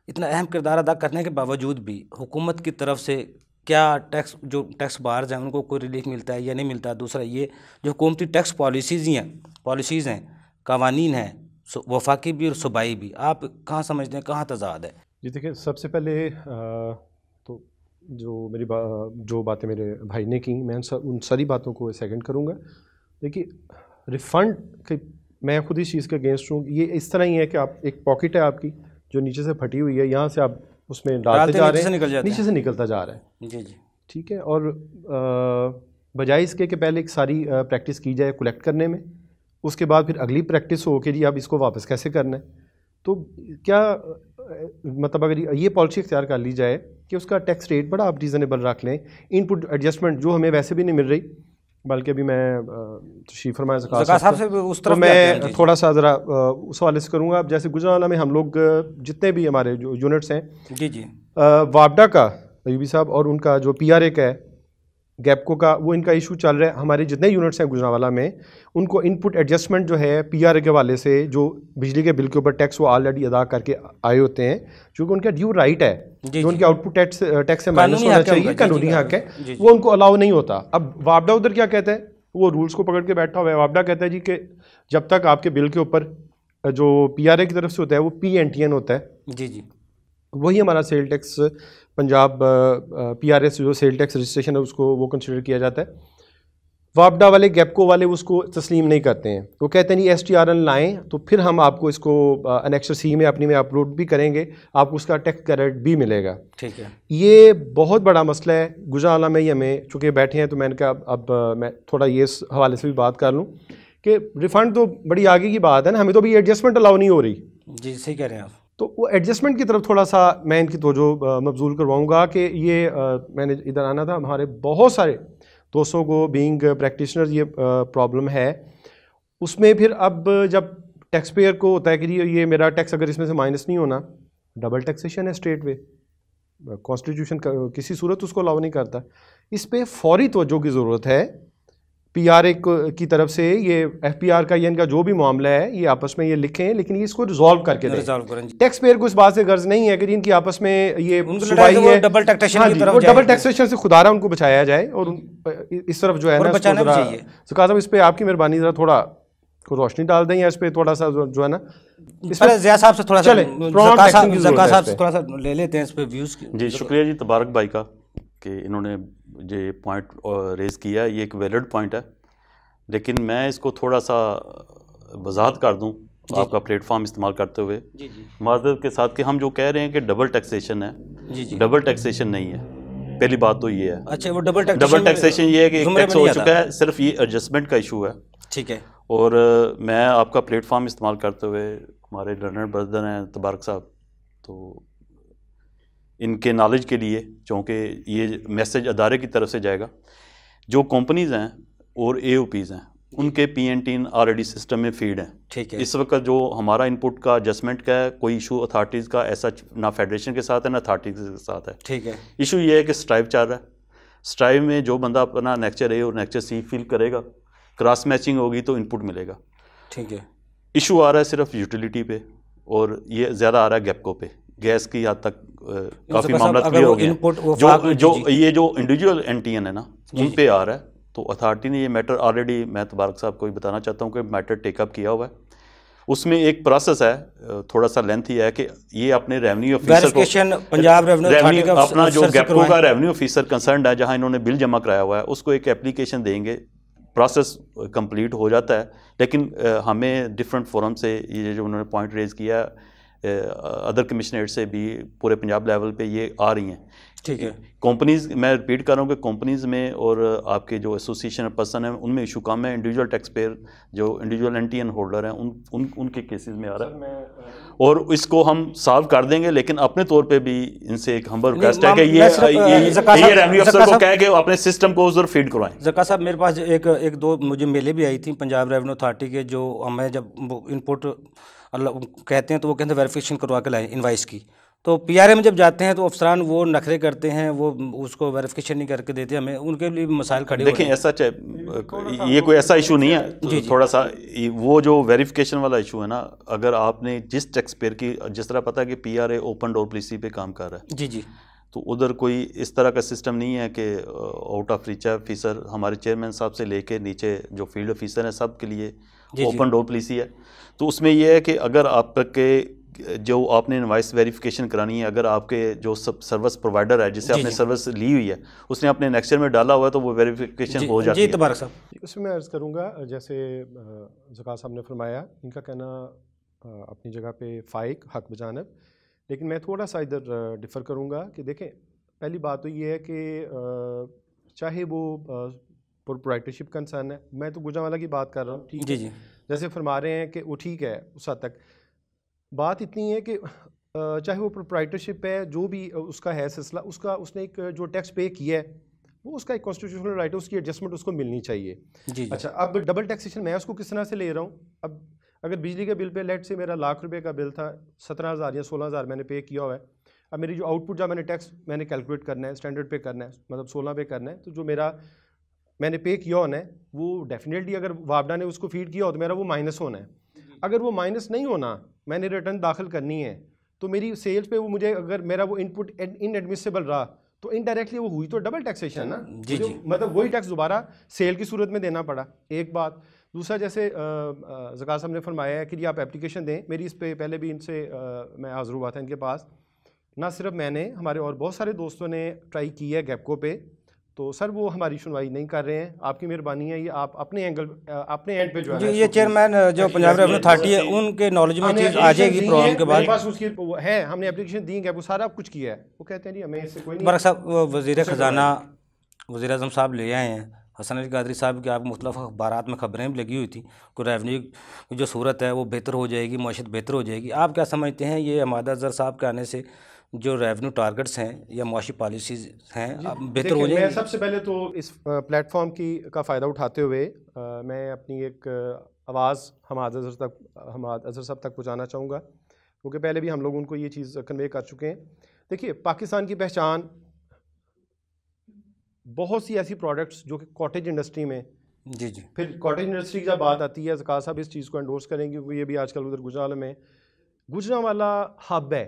Speaker 1: इतना अहम किरदार अदा करने के बावजूद भी हुकूमत की तरफ से क्या टैक्स जो टैक्स बार्स हैं उनको कोई रिलीफ मिलता है या नहीं मिलता दूसरा ये जो हुकूमती टैक्स पॉलिसीज़ हैं पॉलिसीज़ हैं कवानीन हैं वफाकी भी और सूबाई भी आप कहाँ समझते हैं कहाँ तजाद है
Speaker 6: जी देखिए सबसे पहले आ, तो जो मेरी बा, जो बातें मेरे भाई ने की मैं उन सारी बातों को सेकेंड करूँगा देखिए रिफ़ंड मैं खुद इस चीज़ के अगेंस्ट हूँ ये इस तरह ही है कि आप एक पॉकेट है आपकी जो नीचे से फटी हुई है यहाँ से आप उसमें डालते जा रहे हैं निकल नीचे से निकलता जा रहा
Speaker 1: है जी जी
Speaker 6: ठीक है और बजाय इसके कि पहले एक सारी प्रैक्टिस की जाए कलेक्ट करने में उसके बाद फिर अगली प्रैक्टिस हो के जी आप इसको वापस कैसे करना है तो क्या मतलब अगर ये पॉलिसी अख्तियार कर ली जाए कि उसका टैक्स रेट बड़ा आप रीज़नेबल रख लें इनपुट एडजस्टमेंट जो हमें वैसे भी नहीं मिल रही बल्कि अभी मैं तशी तो फरमाए साहब से उस तो मैं थोड़ा सा ज़रा उस हवाले से करूँगा अब जैसे गुजराना में हम लोग जितने भी हमारे जो यूनिट्स हैं जी जी वापडा का अयूबी साहब और उनका जो पी आर ए का है गैपको का वो इनका इशू चल रहा है हमारे जितने यूनिट्स हैं गुजरावाला में उनको इनपुट एडजस्टमेंट जो है पीआर के वाले से जो बिजली के बिल के ऊपर टैक्स वो ऑलरेडी अदा करके आए होते हैं क्योंकि उनका ड्यू राइट है जी जो उनके आउटपुट टैक्स टैक्स से माइनस होना चाहिए कानूनी हक है वो उनको अलाउ नहीं होता अब वापडा उधर क्या कहता है वो रूल्स को पकड़ के बैठा हुआ है वापडा कहता है जी कि जब तक आपके बिल के ऊपर जो पी की तरफ से होता है वो पी एन टी एन होता है जी जी वही हमारा sale tax Punjab P R S जो सेल टैक्स रजिस्ट्रेशन है उसको वो कंसिडर किया जाता है वापडा वाले गैपको वाले उसको तस्लीम नहीं करते हैं वो कहते हैं नहीं एस टी आर एन लाएँ तो फिर हम आपको इसको अनेक्शर सी में अपनी में अपलोड भी करेंगे आपको उसका टैक्स क्रेडिट भी मिलेगा ठीक है ये बहुत बड़ा मसला है गुजरा में ही हमें चूँकि बैठे हैं तो मैंने कहा अब, अब मैं थोड़ा ये इस हवाले से भी बात कर लूँ कि रिफ़ंड तो बड़ी आगे की बात है ना हमें तो अभी एडजस्टमेंट अलाउ नहीं हो रही
Speaker 1: जी सही कह रहे हैं आप
Speaker 6: तो वो एडजस्टमेंट की तरफ थोड़ा सा मैं इनकी तोजो मबजूल करवाऊँगा कि ये आ, मैंने इधर आना था हमारे बहुत सारे दोस्तों को बींग प्रैक्टिशनर ये प्रॉब्लम है उसमें फिर अब जब टैक्स पेयर को होता है कि जी ये मेरा टैक्स अगर इसमें से माइनस नहीं होना डबल टैक्सेशन है स्ट्रेट वे कॉन्स्टिट्यूशन किसी सूरत उसको अलाउ नहीं करता इस पर फौरी तोजो की ज़रूरत है पीआरए की तरफ से ये एफपीआर का ये इनका जो भी मामला है ये आपस में ये लिखें लेकिन ये इसको रिजॉल्व करके दें टैक्स पेयर को इस बात से गर्ज नहीं है कि इनकी आपस में ये तो है डबल टैक्सेशन हाँ की डबल टैक्सेशन से खुदारा उनको बचाया जाए और इस तरफ जो है ना जुकाजम इस पर आपकी मेहरबानी जरा थोड़ा को रोशनी डाल दें या इस पर थोड़ा सा जो है ना इस साहब से थोड़ा सा
Speaker 1: थोड़ा सा
Speaker 5: ले लेते हैं इस पर व्यूज़ जी शुक्रिया जी तबारक भाई का कि इन्होंने ये पॉइंट रेज़ किया है ये एक वैलिड पॉइंट है लेकिन मैं इसको थोड़ा सा वजाहत कर दूँ आपका प्लेटफॉर्म इस्तेमाल करते हुए मदद के साथ कि हम जो कह रहे हैं कि डबल टैक्सेशन है जी जी। डबल टैक्सेशन नहीं है पहली बात तो ये है अच्छा वो डबल डबल टैक्सेशन ये है कि एक टैक्स हो चुका है सिर्फ ये एडजस्टमेंट का इशू है ठीक है और मैं आपका प्लेटफॉर्म इस्तेमाल करते हुए हमारे लर्नर ब्रदर हैं तबारक साहब तो इनके नॉलेज के लिए चूँकि ये मैसेज अदारे की तरफ से जाएगा जो कंपनीज़ हैं और ए हैं उनके पी एन टीन ऑलरेडी सिस्टम में फीड हैं ठीक है इस वक्त जो हमारा इनपुट का एडजस्टमेंट का है कोई इशू अथॉरिटीज़ का ऐसा ना फेडरेशन के साथ है ना अथॉरिटीज़ के साथ है ठीक है इशू ये है कि स्ट्राइव चल रहा है स्ट्राइव में जो बंदा अपना नेक्चर ए और नेक्चर सी फिल करेगा क्रॉस मैचिंग होगी तो इनपुट मिलेगा ठीक है इशू आ रहा है सिर्फ यूटिलिटी पे और ये ज़्यादा आ रहा है गैपको पे गैस की हद तक काफ़ी मामला क्लियर हो गया जो जो ये जो इंडिविजुअल एन टी एन है ना उन पे आ रहा है तो अथॉरिटी ने ये मैटर ऑलरेडी मैं तबारक साहब को बताना चाहता हूँ कि मैटर टेकअप किया हुआ है उसमें एक प्रोसेस है थोड़ा सा लेंथ ही है कि ये अपने रेवेन्यू ऑफिसर पंजाब रेवेन्यू अपना जो गैपो का रेवेन्यू ऑफिसर कंसर्न है जहाँ इन्होंने बिल जमा कराया हुआ है उसको एक एप्लीकेशन देंगे प्रोसेस कंप्लीट हो जाता है लेकिन हमें डिफरेंट फोरम से ये जो उन्होंने पॉइंट रेज किया है अदर कमिश्नरेट से भी पूरे पंजाब लेवल पे ये आ रही हैं ठीक है कंपनीज मैं रिपीट कर रहा हूँ कि कंपनीज में और आपके जो एसोसिएशन पर्सन हैं उनमें इशू कम है इंडिविजुअल टैक्स पेयर जो individual N T N holder हैं उन उन उनके केसेस में आ रहा है और इसको हम सॉल्व कर देंगे लेकिन अपने तौर पे भी इनसे एक हम रिक्वेस्ट है कि ये ये अफसर को कह के अपने सिस्टम को जरूर फीड करवाएं
Speaker 1: जका साहब मेरे पास एक एक दो मुझे मेले भी आई थी पंजाब रेवेन्यू अथॉरिटी के जो हमें जब इनपुट कहते हैं तो वो कहते हैं वेरिफिकेशन करवा के लाएँ इन्वाइस की तो ए में जब जाते हैं तो अफसरान वो नखरे करते हैं वो उसको वेरिफिकेशन नहीं करके देते हमें उनके लिए मसाइल खड़े देखें ऐसा
Speaker 5: चाहे ये कोई ऐसा इशू नहीं है हाँ, तो जी, थोड़ा सा वो जो वेरिफिकेशन वाला इशू है ना अगर आपने जिस टैक्स पेयर की जिस तरह पता है कि पीआरए ओपन डोर पॉलिसी पे काम कर रहा है जी जी तो उधर कोई इस तरह का सिस्टम नहीं है कि आउट ऑफ रीच ऑफिसर हमारे चेयरमैन साहब से लेके नीचे जो फील्ड ऑफिसर हैं सब के लिए ओपन डोर पॉलिसी है तो उसमें यह है कि अगर आपके जो आपने इन्वाइस वेरिफिकेशन करानी है अगर आपके जो सब सर्विस प्रोवाइडर है जिससे आपने सर्विस ली हुई है उसने अपने नेक्स्ट में डाला हुआ है तो वो वेरिफिकेशन हो जाती है
Speaker 1: जी
Speaker 6: साहब उसमें मैं अर्ज़ करूँगा जैसे जक़ा साहब ने फरमाया इनका कहना अपनी जगह पे फ़ाइक हक बजानब लेकिन मैं थोड़ा सा इधर डिफ़र करूँगा कि देखें पहली बात तो ये है कि चाहे वो प्रोप्राइटरशिप कंसर्न है मैं तो गुजावाला की बात कर रहा हूँ ठीक है जी जी जैसे फरमा रहे हैं कि वो ठीक है उस हद तक बात इतनी है कि चाहे वो प्रोप्राइटरशिप है जो भी उसका है सिलसिला उसका उसने एक जो टैक्स पे किया है वो उसका एक कॉन्स्टिट्यूशनल राइट है उसकी एडजस्टमेंट उसको मिलनी चाहिए जी अच्छा अब डबल टैक्सेशन मैं उसको किस तरह से ले रहा हूँ अब अगर बिजली के बिल पे लेट से मेरा लाख रुपए का बिल था सत्रह हज़ार या सोलह हज़ार मैंने पे किया हुआ है अब मेरी जो आउटपुट जो मैंने टैक्स मैंने कैलकुलेट करना है स्टैंडर्ड पे करना है मतलब सोलह पे करना है तो जो मेरा मैंने पे किया होना है वो डेफिनेटली अगर वापडा ने उसको फीड किया हो तो मेरा वो माइनस होना है अगर वो माइनस नहीं होना मैंने रिटर्न दाखिल करनी है तो मेरी सेल्स पे वो मुझे अगर मेरा वो इनपुट इन रहा तो इनडायरेक्टली वो हुई तो डबल टैक्सेशन है ना जी जी मतलब वही टैक्स दोबारा सेल की सूरत में देना पड़ा एक बात दूसरा जैसे जकास साहब ने फरमाया है कि जी आप एप्लीकेशन दें मेरी इस पर पहले भी इनसे मैं हाजिर हुआ था इनके पास ना सिर्फ मैंने हमारे और बहुत सारे दोस्तों ने ट्राई की है गैपको पे तो सर वो हमारी सुनवाई नहीं कर रहे हैं आपकी मेहरबानी है ये आप अपने एंगल अपने एंड पे जो है ये चेयरमैन जो पंजाब रेवन्यू अथॉरिटी है उनके नॉलेज में चीज़ आ जाएगी प्रॉब्लम के बाद पास उसकी है हमने एप्लीकेशन दी है वो सारा कुछ किया है वो कहते हैं जी हमें इससे कोई नहीं साहब वजीर ख़जाना
Speaker 1: वजी अजम साहब ले आए हैं हसन अली कादरी साहब की आप मुख्तफ अखबार में ख़बरें भी लगी हुई थी कि रेवन्यू की जो सूरत है वो बेहतर हो जाएगी मैशत बेहतर हो जाएगी आप क्या समझते हैं ये हमादा अजहर साहब के आने से जो रेवेन्यू टारगेट्स हैं या मुआशी पॉलिसीज़ हैं बेहतर हो जाएंगे सबसे
Speaker 6: पहले तो इस प्लेटफॉर्म की का फ़ायदा उठाते हुए आ, मैं अपनी एक आवाज़ हम अजहर तक हम अजहर साहब तक पहुँचाना चाहूँगा क्योंकि पहले भी हम लोग उनको ये चीज़ कन्वे कर चुके हैं देखिए पाकिस्तान की पहचान बहुत सी ऐसी प्रोडक्ट्स जो कि कॉटेज इंडस्ट्री में जी जी फिर कॉटेज इंडस्ट्री की जब बात आती है जक़ार साहब इस चीज़ को एंडोर्स करेंगे क्योंकि ये भी आजकल उधर गुजराल में गुजरा वाला हब है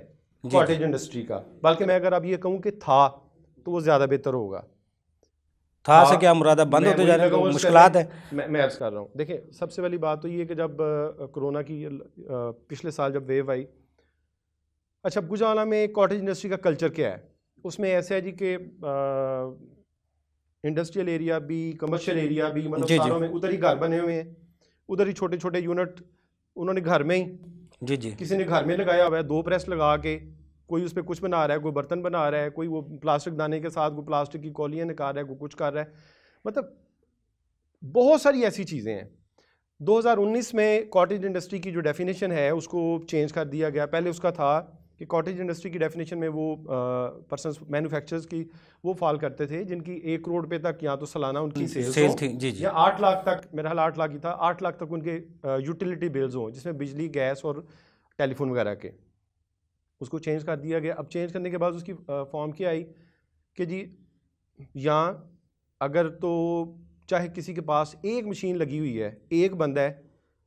Speaker 6: कॉटेज इंडस्ट्री का बल्कि मैं अगर अब ये कहूँ कि था तो वो ज़्यादा बेहतर होगा
Speaker 1: था से हाँ, क्या मुरादा बंद होते जाने का
Speaker 6: मुश्किल है मैं मैं अर्ज कर रहा हूँ देखिए सबसे पहली बात तो ये कि जब कोरोना की पिछले साल जब वेव आई अच्छा गुजाना में कॉटेज इंडस्ट्री का कल्चर क्या है उसमें ऐसा है जी कि इंडस्ट्रियल एरिया भी कमर्शियल एरिया भी मतलब में उधर ही घर बने हुए हैं उधर ही छोटे छोटे यूनिट उन्होंने घर में ही
Speaker 1: जी जी किसी ने
Speaker 6: घर में लगाया हुआ है दो प्रेस लगा के कोई उस पर कुछ बना रहा है कोई बर्तन बना रहा है कोई वो प्लास्टिक दाने के साथ कोई प्लास्टिक की कॉलियाँ निकाल रहा है कोई कुछ कर रहा है मतलब बहुत सारी ऐसी चीज़ें हैं 2019 में कॉटेज इंडस्ट्री की जो डेफिनेशन है उसको चेंज कर दिया गया पहले उसका था कि कॉटेज इंडस्ट्री की डेफिनेशन में वो पर्सन मैन्युफैक्चरर्स की वो फॉल करते थे जिनकी एक करोड़ रुपये तक या तो सालाना उनकी सेल्स हम्म, सेल थी जी जी या आठ लाख तक मेरा हाल आठ लाख ही था आठ लाख तक उनके यूटिलिटी बिल्स हों जिसमें बिजली गैस और टेलीफोन वगैरह के उसको चेंज कर दिया गया अब चेंज करने के बाद उसकी फॉर्म क्या आई कि जी यहाँ अगर तो चाहे किसी के पास एक मशीन लगी हुई है एक बंदा है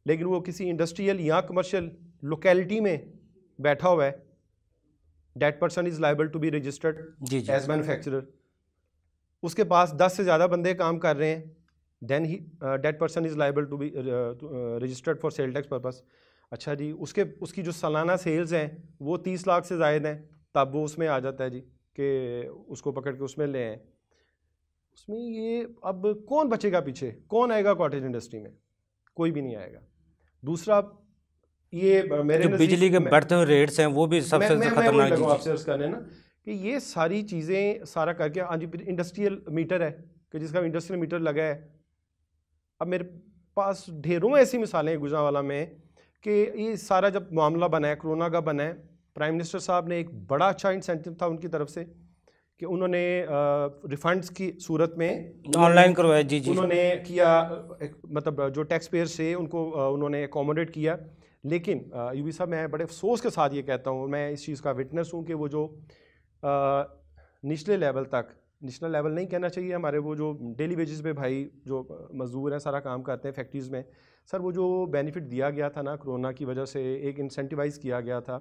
Speaker 6: लेकिन वो किसी इंडस्ट्रियल या कमर्शियल लोकेलिटी में बैठा हुआ है that person is liable to be registered as manufacturer उसके पास दस से ज़्यादा बंदे काम कर रहे हैं देन ही that person is liable to be registered for sale tax purpose अच्छा जी उसके उसकी जो सालाना सेल्स हैं वो तीस लाख से जायद हैं तब वो उसमें आ जाता है जी कि उसको पकड़ के उसमें ले आए उसमें ये अब कौन बचेगा पीछे कौन आएगा कॉटेज इंडस्ट्री में कोई भी नहीं आएगा दूसरा ये मेरे जो बिजली के बढ़ते
Speaker 1: हुए रेट्स हैं वो भी सबसे खतरनाक चीज़ आपसे उसका ना
Speaker 6: कि ये सारी चीज़ें सारा करके हाँ जी इंडस्ट्रियल मीटर है कि जिसका इंडस्ट्रियल मीटर लगा है अब मेरे पास ढेरों ऐसी मिसालें हैं गुजरावाला में कि ये सारा जब मामला बना है कोरोना का बना है प्राइम मिनिस्टर साहब ने एक बड़ा अच्छा इंसेंटिव था उनकी तरफ से कि उन्होंने रिफंड्स की सूरत में ऑनलाइन करवाया जी जी उन्होंने किया मतलब जो टैक्स पेयर से उनको उन्होंने एकोमोडेट किया लेकिन यूबी साहब मैं बड़े अफसोस के साथ ये कहता हूँ मैं इस चीज़ का विटनेस हूँ कि वो जो निचले लेवल तक निचले लेवल नहीं कहना चाहिए हमारे वो जो डेली वेजेस पे भाई जो मज़दूर हैं सारा काम करते हैं फैक्ट्रीज़ में सर वो जो बेनिफिट दिया गया था ना कोरोना की वजह से एक इंसेंटिवाइज़ किया गया था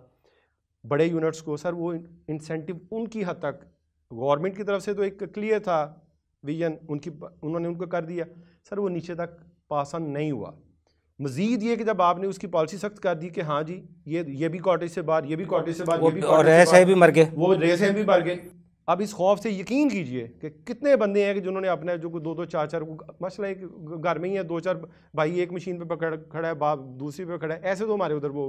Speaker 6: बड़े यूनिट्स को सर वो इंसेंटिव उनकी हद तक गवर्नमेंट की तरफ से तो एक क्लियर था विजन उनकी उन्होंने उनको कर दिया सर वो नीचे तक पास ऑन नहीं हुआ मजीद ये कि जब आपने उसकी पॉलिसी सख्त कर दी कि हाँ जी ये ये भी कॉटेज से बाहर ये भी कॉटेज से बाहर ये भी और रेस है भी मर गए वो रेस है भी मर गए अब इस खौफ से यकीन कीजिए कि कितने बंदे हैं कि जिन्होंने अपने जो दो दो चार चार मसला एक घर में ही है दो चार भाई एक मशीन पे पकड़ खड़ा है बाप दूसरी पे खड़ा है ऐसे तो हमारे उधर वो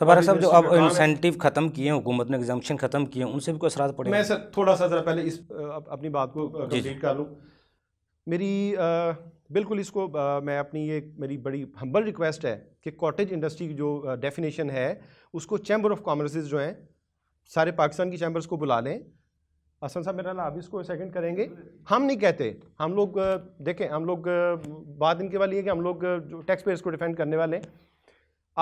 Speaker 6: तबारा तो साहब जो अब इंसेंटिव
Speaker 1: ख़त्म किए हैं हुकूमत ने एग्जामेशन ख़त्म किए हैं उनसे भी कोई असरा पड़े मैं
Speaker 6: सर थोड़ा सा ज़रा पहले इस अपनी बात को कंप्लीट कर लूँ मेरी बिल्कुल इसको आ, मैं अपनी ये मेरी बड़ी हम्बल रिक्वेस्ट है कि कॉटेज इंडस्ट्री की जो डेफिनेशन है उसको चैम्बर ऑफ कॉमर्स जो हैं सारे पाकिस्तान की चैम्बर्स को बुला लें असन साहब मेरा आप इसको सेकंड करेंगे हम नहीं कहते हम लोग देखें हम लोग बात इनके वाली है कि हम लोग जो टैक्स पेयर्स को डिफेंड करने वाले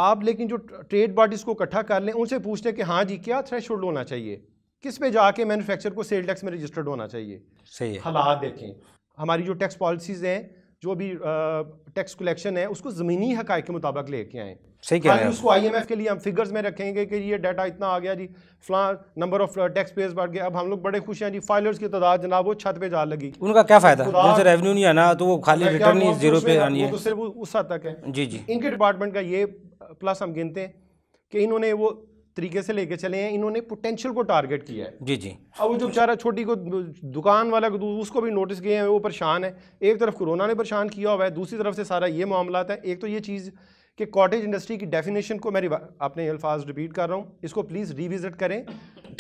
Speaker 6: आप लेकिन जो ट्रेड बॉडीज़ को इकट्ठा कर लें उनसे पूछ लें कि हाँ जी क्या थ्रेश होना चाहिए किस पे जाके मैन्युफैक्चर को सेल टैक्स में रजिस्टर्ड होना चाहिए सही हालात देखें हमारी जो टैक्स पॉलिसीज़ हैं जो भी टैक्स कलेक्शन है उसको ज़मीनी हक के मुताबिक लेके आएँ सही कह रहे हैं उसको आईएमएफ के लिए हम फिगर्स में रखेंगे कि ये डाटा इतना आ गया जी फला नंबर ऑफ टैक्स पेयर्स बढ़ गया अब हम लोग बड़े खुश हैं जी फाइलर्स की तादाद जनाब वो छत पे जा लगी
Speaker 1: उनका क्या फ़ायदा उनसे रेवेन्यू नहीं आना तो वो खाली रिटर्न ही जीरो पे आनी है तो सिर्फ
Speaker 6: उस हद तक है जी जी इनके डिपार्टमेंट का ये प्लस हम गिनते हैं कि इन्होंने वो तरीके से लेके चले हैं इन्होंने पोटेंशियल को टारगेट किया है जी जी अब वो जो बेचारा छोटी को दुकान वाला उसको भी नोटिस किए हैं वो परेशान है एक तरफ कोरोना ने परेशान किया हुआ है दूसरी तरफ से सारा ये मामला है एक तो ये चीज़ कि कॉटेज इंडस्ट्री की डेफिनेशन को मेरी अपने अल्फाज रिपीट कर रहा हूँ इसको प्लीज़ रिविजिट करें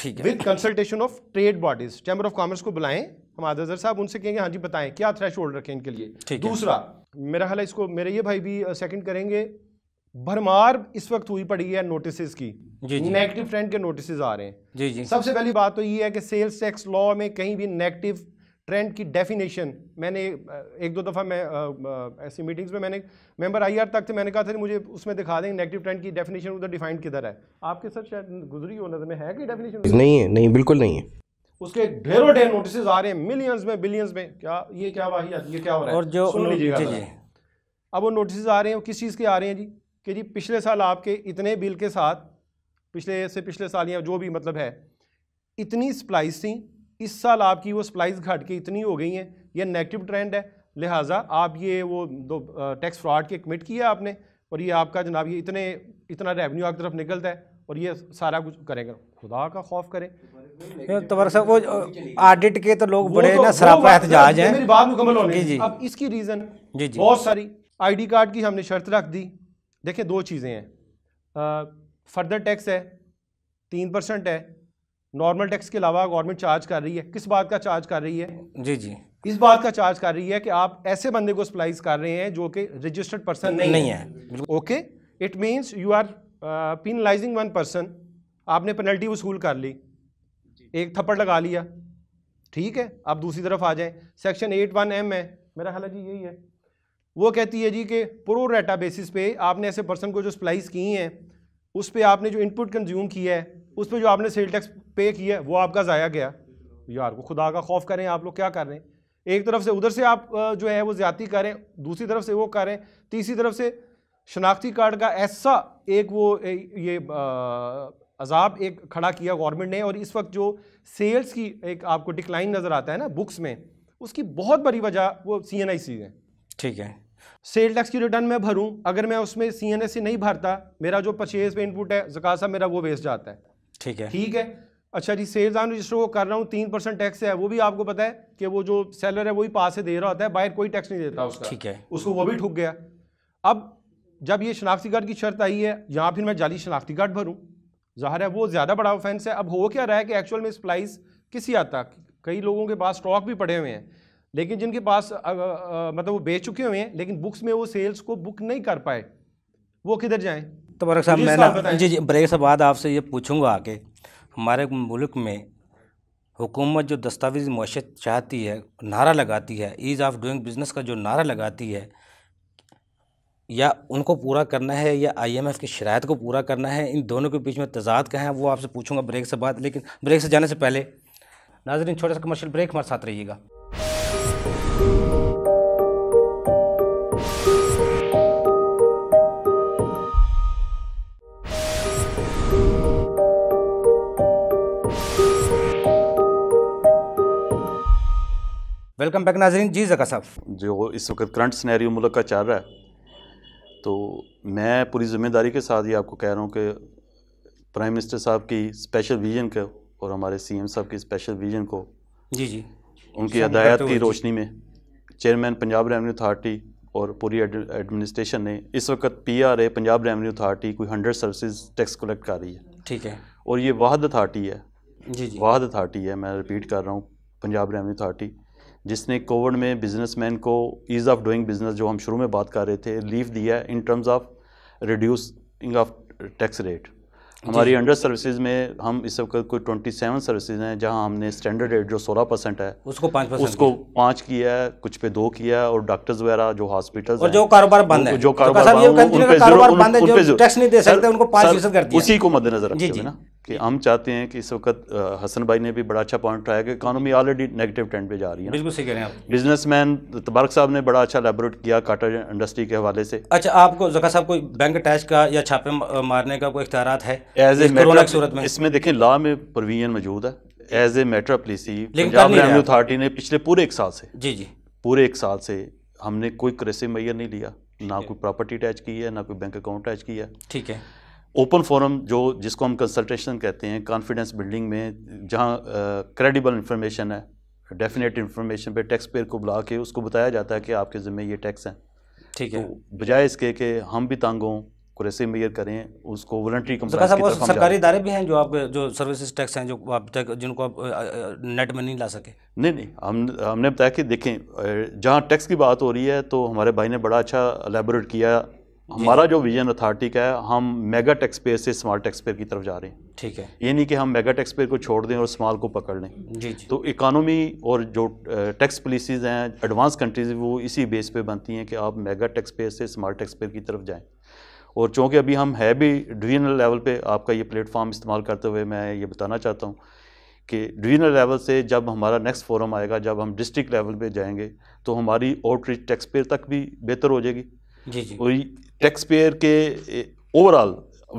Speaker 6: ठीक है with consultation of trade bodies chamber of commerce को बुलाएं हमारे अजहर साहब उनसे कहेंगे हाँ जी बताएं क्या थ्रेश होल्ड रखें इनके लिए दूसरा मेरा ख्याल इसको मेरे ये भाई भी सेकंड करेंगे भरमार इस वक्त हुई पड़ी है नोटिस की जी जी नेगेटिव ट्रेंड के नोटिस आ रहे हैं
Speaker 1: जी जी सबसे पहली
Speaker 6: बात तो ये है कि सेल्स टैक्स लॉ में कहीं भी नेगेटिव ट्रेंड की डेफिनेशन मैंने एक दो दफ़ा मैं ऐसी मीटिंग्स में मैंने मेंबर आई तक थे मैंने कहा था मुझे उसमें दिखा देंगे नेगेटिव ट्रेंड की डेफिनेशन उधर डिफाइंड किधर है आपके सर शायद गुजरी हो नजर में है कि डेफिनेशन
Speaker 7: नहीं है नहीं बिल्कुल नहीं है
Speaker 6: उसके ढेरों ढेर नोटिस आ रहे हैं मिलियंस में बिलियंस में क्या ये क्या वाहिया ये क्या हो रहा है और जो सुन लीजिएगा अब वो नोटिस आ रहे हैं किस चीज़ के आ रहे हैं जी कि जी पिछले साल आपके इतने बिल के साथ पिछले से पिछले साल या जो भी मतलब है इतनी सप्लाइज थी इस साल आपकी वो सप्लाइज घट के इतनी हो गई हैं यह नेगेटिव ट्रेंड है लिहाजा आप ये वो दो टैक्स फ्रॉड के कमिट किया आपने और ये आपका जनाब ये इतने इतना रेवेन्यू आपकी तरफ निकलता है और ये सारा कुछ करेंगे खुदा का खौफ करें तो वो ऑडिट के तो लोग बड़े तो, ना सरापा एहतजाज हैं मेरी बात मुकम्मल होने जी अब इसकी रीज़न जी जी बहुत सारी आईडी कार्ड की हमने शर्त रख दी देखिए दो चीज़ें हैं फर्दर टैक्स है तीन परसेंट है नॉर्मल टैक्स के अलावा गवर्नमेंट चार्ज कर रही है किस बात का चार्ज कर रही है जी जी इस बात का चार्ज कर रही है कि आप ऐसे बंदे को सप्लाइज कर रहे हैं जो कि रजिस्टर्ड पर्सन नहीं, नहीं है okay it means you are penalising one person आपने पेनल्टी वसूल कर ली एक थप्पड़ लगा लिया ठीक है आप दूसरी तरफ आ जाएं सेक्शन एट वन एम है मेरा हालांकि जी यही है वो कहती है जी कि प्रो रेटा बेसिस पे आपने ऐसे पर्सन को जो स्प्लाइज की हैं उस पर आपने जो इनपुट कंज्यूम किया है उस पर जो आपने सेल टैक्स पे किया है वो आपका ज़ाया गया यार को खुदा का खौफ करें आप लोग क्या कर रहे हैं एक तरफ से उधर से आप जो है वो ज़्यादा करें दूसरी तरफ से वो करें तीसरी तरफ से शनाख्ती कार्ड का ऐसा एक वो ये अजाब एक खड़ा किया गवर्नमेंट ने और इस वक्त जो सेल्स की एक आपको डिक्लाइन नज़र आता है ना बुक्स में उसकी बहुत बड़ी वजह वो सी एन आई सी है ठीक है सेल टैक्स की रिटर्न मैं भरूं अगर मैं उसमें सी एन एस सी नहीं भरता मेरा जो परचेज पे इनपुट है जका साहब मेरा वो वेस्ट जाता है ठीक है ठीक है अच्छा जी सेल्स ऑन रजिस्टर को कर रहा हूँ तीन परसेंट टैक्स है वो भी आपको पता है कि वो जो सेलर है वही पास से दे रहा होता है बाहर कोई टैक्स नहीं देता उसका ठीक है उसको वो भी ठुक गया अब जब ये शनाख्ती कार्ड की शर्त आई है यहाँ फिर मैं जाली शनाख्ती कार्ड भरूँ ज़ाहिर है वो ज़्यादा बड़ा ऑफेंस है अब हो क्या रहा है कि एक्चुअल में स्प्लाइस किसी हद तक कई लोगों के पास स्टॉक भी पड़े हुए हैं लेकिन जिनके पास आ, आ, आ, मतलब वो बेच चुके हुए हैं लेकिन बुक्स में वो सेल्स को बुक नहीं कर पाए वो किधर जाएं तो साहब मैं ना जी
Speaker 1: जी ब्रेक से बाद आपसे ये पूछूंगा आके हमारे मुल्क में हुकूमत जो दस्तावेज़ मैशत चाहती है नारा लगाती है ईज़ ऑफ डूइंग बिज़नेस का जो नारा लगाती है या उनको पूरा करना है या आईएमएफ की शरात को पूरा करना है इन दोनों के बीच में तजाद कहाँ है वो आपसे पूछूंगा ब्रेक से बाद लेकिन ब्रेक से जाने से पहले नाजरीन छोटा सा कमर्शियल ब्रेक हमारे साथ रहिएगा
Speaker 5: वेलकम बैक नाजरीन जी जका साहब जो इस वक्त करंट सिनेरियो मुल्क का चल रहा है तो मैं पूरी ज़िम्मेदारी के साथ ही आपको कह रहा हूँ कि प्राइम मिनिस्टर साहब की स्पेशल विजन को और हमारे एम साहब की स्पेशल विजन को जी जी उनकी हदायत की रोशनी में चेयरमैन पंजाब रेवन्यू अथॉरिटी और पूरी एडमिनिस्ट्रेशन ने इस वक्त P R A Punjab revenue authority कोई हंड्रेड सर्विसेज टैक्स कलेक्ट कर रही है ठीक है और ये वाहद अथार्टी है जी जी वाहद अथॉरिटी है मैं रिपीट कर रहा हूँ पंजाब रेवन्यू अथॉरिटी जिसने कोविड में बिजनेसमैन को ईज़ ऑफ डूइंग बिजनेस जो हम शुरू में बात कर रहे थे रिलीफ दिया in terms of reducing of tax rate हमारी अंडर सर्विसेज में हम इस वक्त कोई ट्वेंटी सेवन सर्विसज हैं जहां हमने स्टैंडर्ड रेट जो सोलह परसेंट है उसको पाँच उसको पाँच किया है कुछ पे दो किया है और डॉक्टर्स वगैरह जो हॉस्पिटल जो कारोबार बंद है जो तो कारोबार बंद है उनको उसी को मद्देनजर रखते हैं ना कि हम चाहते हैं कि इस वक्त हसन भाई ने भी बड़ा अच्छा पॉइंट उठाया कि इकानमी ऑलरेडी नेगेटिव ट्रेंड पे जा रही है बिल्कुल सही कह रहे हैं आप मैन तबारक साहब ने बड़ा अच्छा लेबोरेट किया काटा इंडस्ट्री के हवाले से
Speaker 1: अच्छा आपको जखा साहब कोई बैंक अटैच का या छापे मारने का कोई इख्तियार है एज ए में इसमें
Speaker 5: देखें लॉ में प्रोविजन मौजूद है as a matter policy authority ने पिछले पूरे एक साल से जी जी पूरे एक साल से हमने कोई क्रेसिव मैयर नहीं लिया ना कोई प्रॉपर्टी अटैच की है ना कोई बैंक अकाउंट अटैच किया ठीक है ओपन फोरम जो जिसको हम कंसल्टेशन कहते हैं कॉन्फिडेंस बिल्डिंग में जहाँ क्रेडिबल इन्फॉर्मेशन है डेफिनेट इंफॉर्मेशन पे टैक्स पेयर को बुला के उसको बताया जाता है कि आपके ज़िम्मे ये टैक्स हैं ठीक तो है तो बजाय इसके कि हम भी तंग हों कुरेसी मेयर करें उसको वॉल्ट्री सरकारी
Speaker 1: इदारे भी हैं जो आप जो सर्विसेज टैक्स हैं जो आप तक जिनको आप नेट में नहीं ला सके
Speaker 5: नहीं नहीं हम हमने बताया कि देखें जहाँ टैक्स की बात हो रही है तो हमारे भाई ने बड़ा अच्छा एलेबोरेट किया हमारा जो विजन अथॉरिटी का है हम मेगा टेक्सपेयर से स्मॉल टेक्सपेयर की तरफ जा रहे हैं ठीक है ये नहीं कि हम मेगा टेक्सपेयर को छोड़ दें और स्मॉल को पकड़ लें जी, जी तो इकानमी और जो टैक्स पॉलिसीज हैं एडवांस कंट्रीज वो इसी बेस पे बनती हैं कि आप मेगा टेक्सपेयर से स्मॉल टेक्सपेयर की तरफ जाएँ और चूँकि अभी हम है भी डिवीजनल लेवल पर आपका ये प्लेटफॉर्म इस्तेमाल करते हुए मैं ये बताना चाहता हूँ कि डिवीजनल लेवल से जब हमारा नेक्स्ट फोरम आएगा जब हम डिस्ट्रिक्ट लेवल पर जाएंगे तो हमारी आउटरीच टैक्सपेयर तक भी बेहतर हो जाएगी वही टैक्स पेयर के ओवरऑल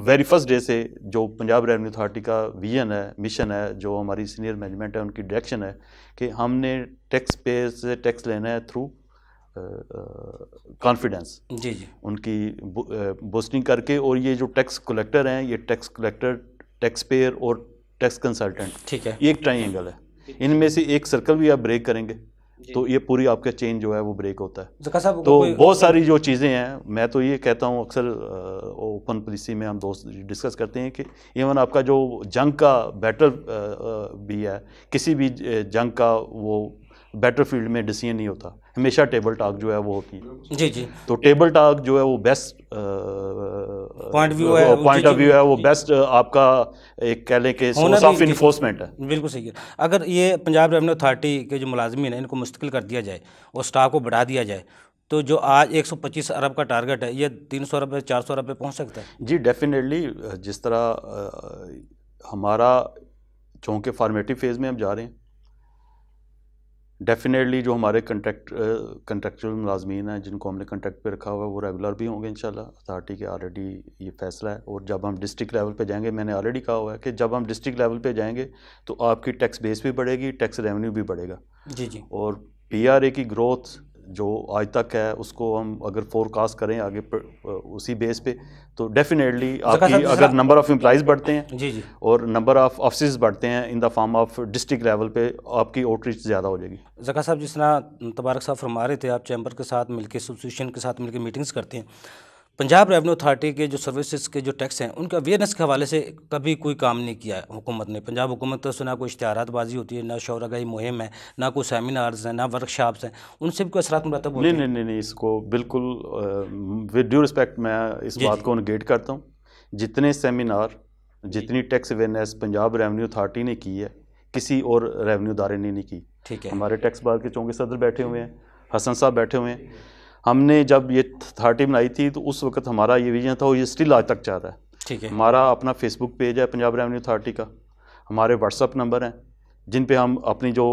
Speaker 5: वेरी फर्स्ट डे से जो पंजाब रेवेन्यू अथॉरिटी का विजन है मिशन है जो हमारी सीनियर मैनेजमेंट है उनकी डायरेक्शन है कि हमने टैक्स पेयर से टैक्स लेना है थ्रू कॉन्फिडेंस जी जी उनकी बोस्टिंग करके और ये जो टैक्स कलेक्टर हैं ये टैक्स कलेक्टर टैक्स पेयर और टैक्स कंसल्टेंट ठीक है एक ट्राइंगल है इनमें से एक सर्कल भी आप ब्रेक करेंगे तो ये पूरी आपका चेंज जो है वो ब्रेक होता है तो बहुत सारी जो चीज़ें हैं मैं तो ये कहता हूँ अक्सर ओपन पॉलिसी में हम दोस्त डिस्कस करते हैं कि इवन आपका जो जंग का बैटल भी है किसी भी जंग का वो बैटर फील्ड में डिसीजन नहीं होता हमेशा टेबल टाक जो है वो होती है जी जी तो टेबल टाक जो है वो बेस्ट पॉइंट व्यू है पॉइंट ऑफ व्यू है वो बेस्ट आपका एक कह लें कि सोर्स ऑफ इन्फोर्समेंट है
Speaker 1: बिल्कुल सही है अगर ये पंजाब रेवन्यू अथॉरिटी के जो मुलाजमी हैं इनको मुस्तकिल कर दिया जाए और स्टाफ को बढ़ा दिया जाए तो जो आज 125 अरब का टारगेट है ये 300 अरब या 400 अरब पे पहुंच सकता
Speaker 5: है जी डेफिनेटली जिस तरह हमारा चूँकि फार्मेटिव फेज़ में हम जा रहे हैं डेफिनेटली जो हमारे कंट्रैक्ट कंट्रेक्चुअल मुलाजमीन हैं जिनको हमने कंट्रैक्ट पे रखा हुआ है वो रेगुलर भी होंगे इंशाल्लाह अथार्टी के ऑलरेडी ये फैसला है और जब हम डिस्ट्रिक्ट लेवल पे जाएंगे मैंने ऑलरेडी कहा हुआ है कि जब हम डिस्ट्रिक्ट लेवल पे जाएंगे तो आपकी टैक्स बेस भी बढ़ेगी टैक्स रेवेन्यू भी बढ़ेगा जी जी और पी की ग्रोथ जो आज तक है उसको हम अगर फोरकास्ट करें आगे पर, उसी बेस पे तो डेफिनेटली आपकी अगर नंबर ऑफ़ एम्प्लाइज बढ़ते हैं जी जी और नंबर ऑफ़ ऑफिस बढ़ते हैं in the form of district level पे आपकी आउटरीच ज़्यादा हो जाएगी
Speaker 1: जका साहब जिस तरह तबारक साहब फरमा रहे थे आप चैम्बर के साथ मिलकर एसोसिएशन के साथ मिलकर मीटिंग्स करते हैं पंजाब रेवन्यू अथॉरिटी के जो सर्विसेज के जो टैक्स हैं उनके अवेयरनेस के हवाले से कभी कोई काम नहीं किया है हुकूमत ने पंजाब हुकूमत तो ना कोई इश्तहारत होती है ना शौरागही मुहिम है ना कोई सेमिनार्स हैं ना वर्कशॉप्स हैं उनसे भी कोई असरा मुरतब नहीं नहीं
Speaker 5: नहीं नहीं इसको बिल्कुल विद ड्यू रिस्पेक्ट मैं इस बात को उनगेट करता हूँ जितने सेमिनार जितनी tax awareness Punjab revenue authority ने की है किसी और रेवन्यू अदारे ने नहीं की ठीक है हमारे टैक्स बार के चौंके सदर बैठे हुए हैं हसन साहब बैठे हुए हैं हमने जब ये थर्टी बनाई थी तो उस वक्त हमारा ये विजन था और ये स्टिल आज तक चाहता रहा है ठीक है हमारा अपना फेसबुक पेज है पंजाब रेवन्यू अथॉरिटी का हमारे व्हाट्सअप नंबर हैं जिन पे हम अपनी जो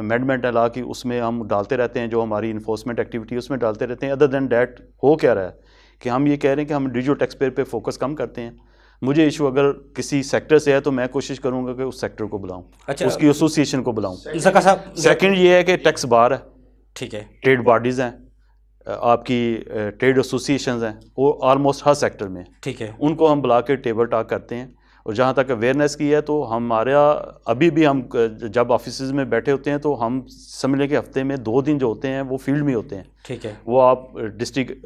Speaker 5: अमेंडमेंट है ला कि उसमें हम डालते रहते हैं जो हमारी इन्फोर्समेंट एक्टिविटी उसमें डालते रहते हैं अदर देन डैट हो क्या रहा है कि हम ये कह रहे हैं कि हम डिजिटल टैक्स पेयर पर फोकस कम करते हैं मुझे इशू अगर किसी सेक्टर से है तो मैं कोशिश करूंगा कि उस सेक्टर को बुलाऊं अच्छा, उसकी एसोसिएशन को बुलाऊं सेकंड ये है कि टैक्स बार है ठीक है ट्रेड बॉडीज़ हैं आपकी ट्रेड एसोसिएशन हैं वो आलमोस्ट हर सेक्टर में ठीक है उनको हम बुला के टेबल टॉक करते हैं और जहाँ तक अवेयरनेस की है तो हमारा अभी भी हम जब ऑफिस में बैठे होते हैं तो हम समझ लें कि हफ्ते में दो दिन जो होते हैं वो फील्ड में होते हैं ठीक है वो आप डिस्ट्रिक्ट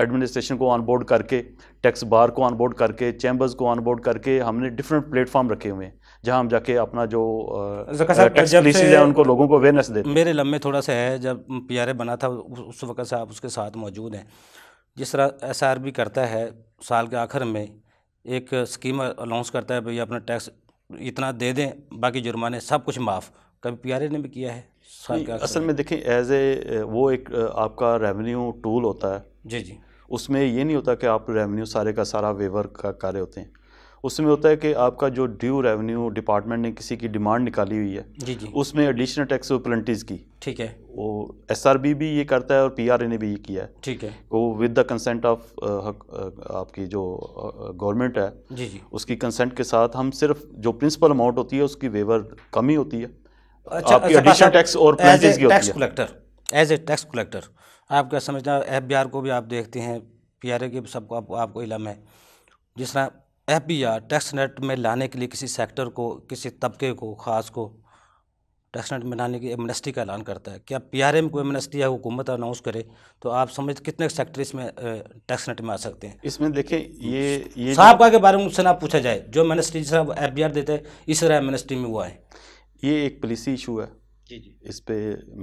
Speaker 5: एडमिनिस्ट्रेशन को ऑनबोर्ड करके टैक्स बार को ऑनबोर्ड करके चैम्बर्स को ऑनबोर्ड करके हमने डिफरेंट प्लेटफॉर्म रखे हुए हैं जहाँ हम जाके अपना जो टैक्स है उनको लोगों को अवेयरनेस दे
Speaker 1: मेरे लम्बे थोड़ा सा है जब पी आर ए बना था उस वक्त से आप उसके साथ मौजूद हैं जिस तरह एस आर बी करता है साल के आखिर में एक स्कीम अनाउंस करता है भैया अपना टैक्स इतना दे दें बाकी जुर्माने सब कुछ माफ़ कभी पीआरए ने भी किया है साल असल में
Speaker 5: देखें एज ए वो एक आपका रेवेन्यू टूल होता है जी जी उसमें ये नहीं होता कि आप रेवेन्यू सारे का सारा वेवर का कार्य होते हैं उसमें होता है कि आपका जो ड्यू रेवेन्यू डिपार्टमेंट ने किसी की डिमांड निकाली हुई है जी जी उसमें एडिशनल टैक्स पलंटीज की ठीक है वो एसआरबी भी ये करता है और पी आर ए ने भी ये किया है ठीक है वो विद द कंसेंट ऑफ आपकी जो गवर्नमेंट है जी जी उसकी कंसेंट के साथ हम सिर्फ जो प्रिंसिपल अमाउंट होती है उसकी वेवर कम ही होती है अच्छा, आपकी एडिशनल अच्छा, टैक्स और की tax
Speaker 1: collector as a tax collector आपका समझना एफ को भी आप देखते हैं पी आर ए के सबको आपको इलम है जिस तरह F B R tax net में लाने के लिए किसी सेक्टर को किसी तबके को ख़ास को टैक्स नेट में लाने की एमनेस्टी का ऐलान करता है क्या पी आर एम को एमनेस्टी या हुकूमत अनाउंस करे तो आप समझ कितने सेक्टर इसमें टैक्स नेट में आ सकते हैं
Speaker 5: इसमें देखें ये ये साहब
Speaker 1: के बारे में उससे ना पूछा जाए जो एमनेस्टी साहब एफ बी आर देते हैं इस तरह एमनेस्टी में हुआ है
Speaker 5: ये एक पॉलिसी इशू है जी जी इस पे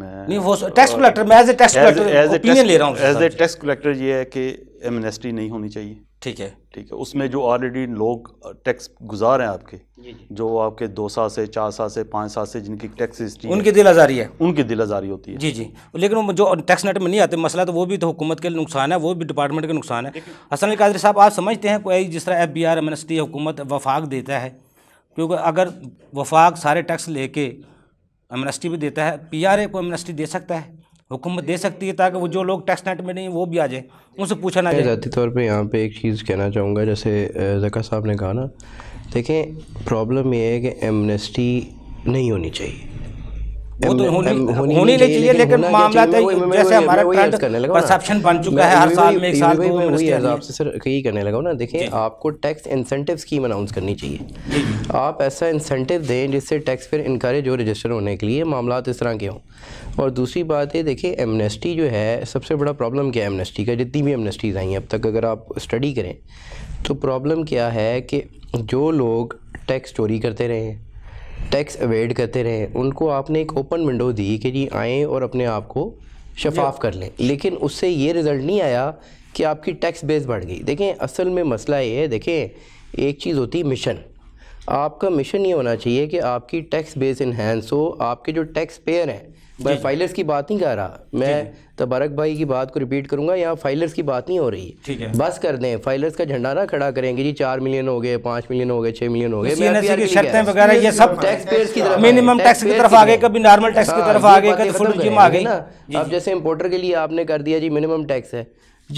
Speaker 5: मैं नहीं वो टैक्स कलेक्टर मैं as a tax collector opinion ले रहा हूँ एज ए टैक्स कलेक्टर ये है कि एमनेस्टी नहीं होनी चाहिए ठीक है ठीक है उसमें जो ऑलरेडी लोग टैक्स गुजार हैं आपके जी जी। जो आपके दो साल से चार साल से पाँच साल से जिनकी टैक्स हिस्ट्री उनकी दिल आजारी है उनकी दिल आजारी होती है जी जी लेकिन जो टैक्स नेट में नहीं आते मसला
Speaker 1: तो वो भी तो हुकूमत के नुकसान है वो भी डिपार्टमेंट का नुकसान है हसन कादरी साहब आप समझते हैं कोई जिस तरह एफ बी आर एमनेस्टी हुकूमत वफाक देता है क्योंकि अगर वफाक सारे टैक्स लेके एमनेस्टी भी देता है पी आर ए को एमनेस्टी दे सकता है हुकूमत दे सकती है ताकि वो जो लोग टैक्स नेट में नहीं वो भी आ जाए उनसे पूछा ना जाए
Speaker 7: तौर पे यहाँ पे एक चीज़ कहना चाहूँगा जैसे जका साहब ने कहा ना देखें प्रॉब्लम ये है कि एमनेस्टी नहीं होनी चाहिए
Speaker 1: वो तो होनी होनी नहीं चाहिए लेकिन मामला तो जैसे हमारा ट्रेंड परसेप्शन बन चुका है हर साल में एक साल आपसे
Speaker 7: सर यही करने लगा ना देखिए आपको टैक्स इंसेंटिव स्कीम अनाउंस करनी चाहिए आप ऐसा इंसेंटिव दें जिससे टैक्स फिर इंकरेज हो रजिस्टर होने के लिए मामला इस तरह के हों और दूसरी बात ये देखिए एमनेस्टी जो है सबसे बड़ा प्रॉब्लम क्या है एमनेस्टी का जितनी भी एमनेस्टीज़ आई हैं अब तक अगर आप स्टडी करें तो प्रॉब्लम क्या है कि जो लोग टैक्स चोरी करते रहे हैं टैक्स अवेड करते रहे उनको आपने एक ओपन विंडो दी कि जी आएँ और अपने आप को शफाफ कर लें लेकिन उससे ये रिज़ल्ट नहीं आया कि आपकी टैक्स बेस बढ़ गई देखें असल में मसला ये है देखें एक चीज़ होती है मिशन आपका मिशन ये होना चाहिए कि आपकी टैक्स बेस इन्हेंस हो आपके जो टैक्स पेयर हैं मैं फाइलर्स की बात नहीं कर रहा मैं तबारक भाई की बात को रिपीट करूंगा यहाँ फाइलर्स की बात नहीं हो रही ठीक है बस कर दें फाइलर्स का झंडा ना खड़ा करेंगे जी चार मिलियन हो गए पांच मिलियन हो गए छह मिलियन हो गए ये सब टैक्स मिनिमम टैक्स की तरफ आ गए कभी नॉर्मल टैक्स की तरफ आ हाँ, गए ना अब जैसे इम्पोर्टर के लिए आपने कर दिया जी मिनिमम टैक्स है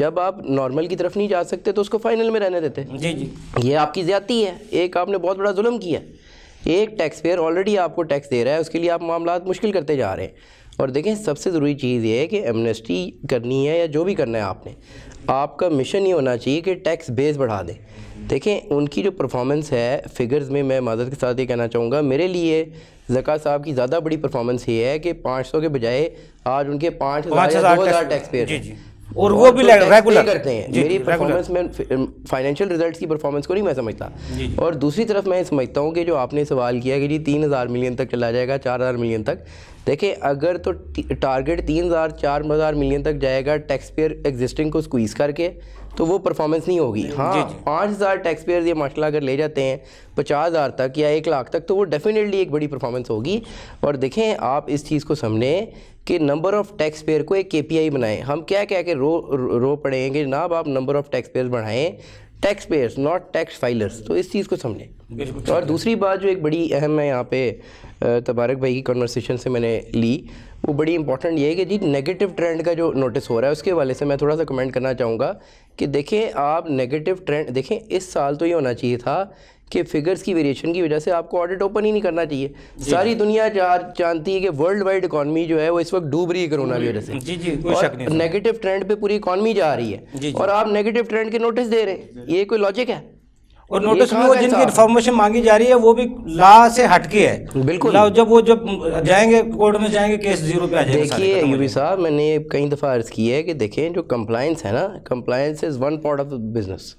Speaker 7: जब आप नॉर्मल की तरफ नहीं जा सकते तो उसको फाइनल में रहने देते जी जी ये आपकी ज्यादा है एक आपने बहुत बड़ा जुल्म किया है एक टैक्स पेयर ऑलरेडी आपको टैक्स दे रहा है उसके लिए आप मामला मुश्किल करते जा रहे हैं और देखें सबसे ज़रूरी चीज़ ये है कि एमनेस्टी करनी है या जो भी करना है आपने आपका मिशन ये होना चाहिए कि टैक्स बेस बढ़ा दें देखें उनकी जो परफॉर्मेंस है फिगर्स में मैं मदद के साथ ये कहना चाहूँगा मेरे लिए जक़ा साहब की ज़्यादा बड़ी परफॉर्मेंस ये है कि 500 के बजाय आज उनके पाँच हज़ार टैक्स पेयर और वो भी रेगुलर तो करते हैं मेरी परफॉर्मेंस में फाइनेंशियल रिजल्ट्स um, की परफॉर्मेंस को नहीं मैं समझता और दूसरी तरफ मैं समझता हूँ कि जो आपने सवाल किया कि जी तीन हज़ार मिलियन तक चला जाएगा चार हज़ार मिलियन तक देखिए अगर तो टारगेट तीन हज़ार चार हज़ार मिलियन तक जाएगा टैक्स पेयर एग्जिस्टिंग को स्क्वीज़ करके तो वो परफॉर्मेंस नहीं होगी हाँ पाँच हज़ार टैक्स पेयर ये माशाला अगर ले जाते हैं पचास हज़ार तक या एक लाख तक तो वो डेफिनेटली एक बड़ी परफॉर्मेंस होगी और देखें आप इस चीज़ को समझें कि नंबर ऑफ़ टैक्स पेयर को एक के बनाएं हम क्या क्या के रो रो पड़ेंगे जनाब आप नंबर ऑफ़ टैक्स पेयर बढ़ाएँ tax payers not tax filers तो इस चीज़ को समझें और दूसरी बात जो एक बड़ी अहम है यहाँ पे तबारक भाई की कन्वर्सेशन से मैंने ली वो बड़ी इंपॉर्टेंट ये है कि जी नेगेटिव ट्रेंड का जो नोटिस हो रहा है उसके वाले से मैं थोड़ा सा कमेंट करना चाहूँगा कि देखें आप नेगेटिव ट्रेंड देखें इस साल तो ये होना चाहिए था कि फिगर्स की वेरिएशन की वजह से आपको ऑडिट ओपन ही नहीं करना चाहिए सारी हाँ। दुनिया जानती है कि वर्ल्ड वाइड इकॉनमी जो है वो इस वक्त डूब रही है कोरोना की वजह से जी जी नहीं नेगेटिव ट्रेंड पे पूरी इकॉनमी जा रही है और आप नेगेटिव ट्रेंड के नोटिस दे रहे हैं ये कोई लॉजिक है और नोटिस में वो जिनकी
Speaker 1: इन्फॉर्मेशन मांगी जा रही है वो भी ला से हटके है बिल्कुल जब वो जब जाएंगे कोर्ट में जाएंगे केस जीरो पे आ जाएगा देखिए यूबी
Speaker 7: साहब मैंने कई दफ़ा अर्ज़ की है कि देखें जो कंप्लाइंस है ना compliance is one part of business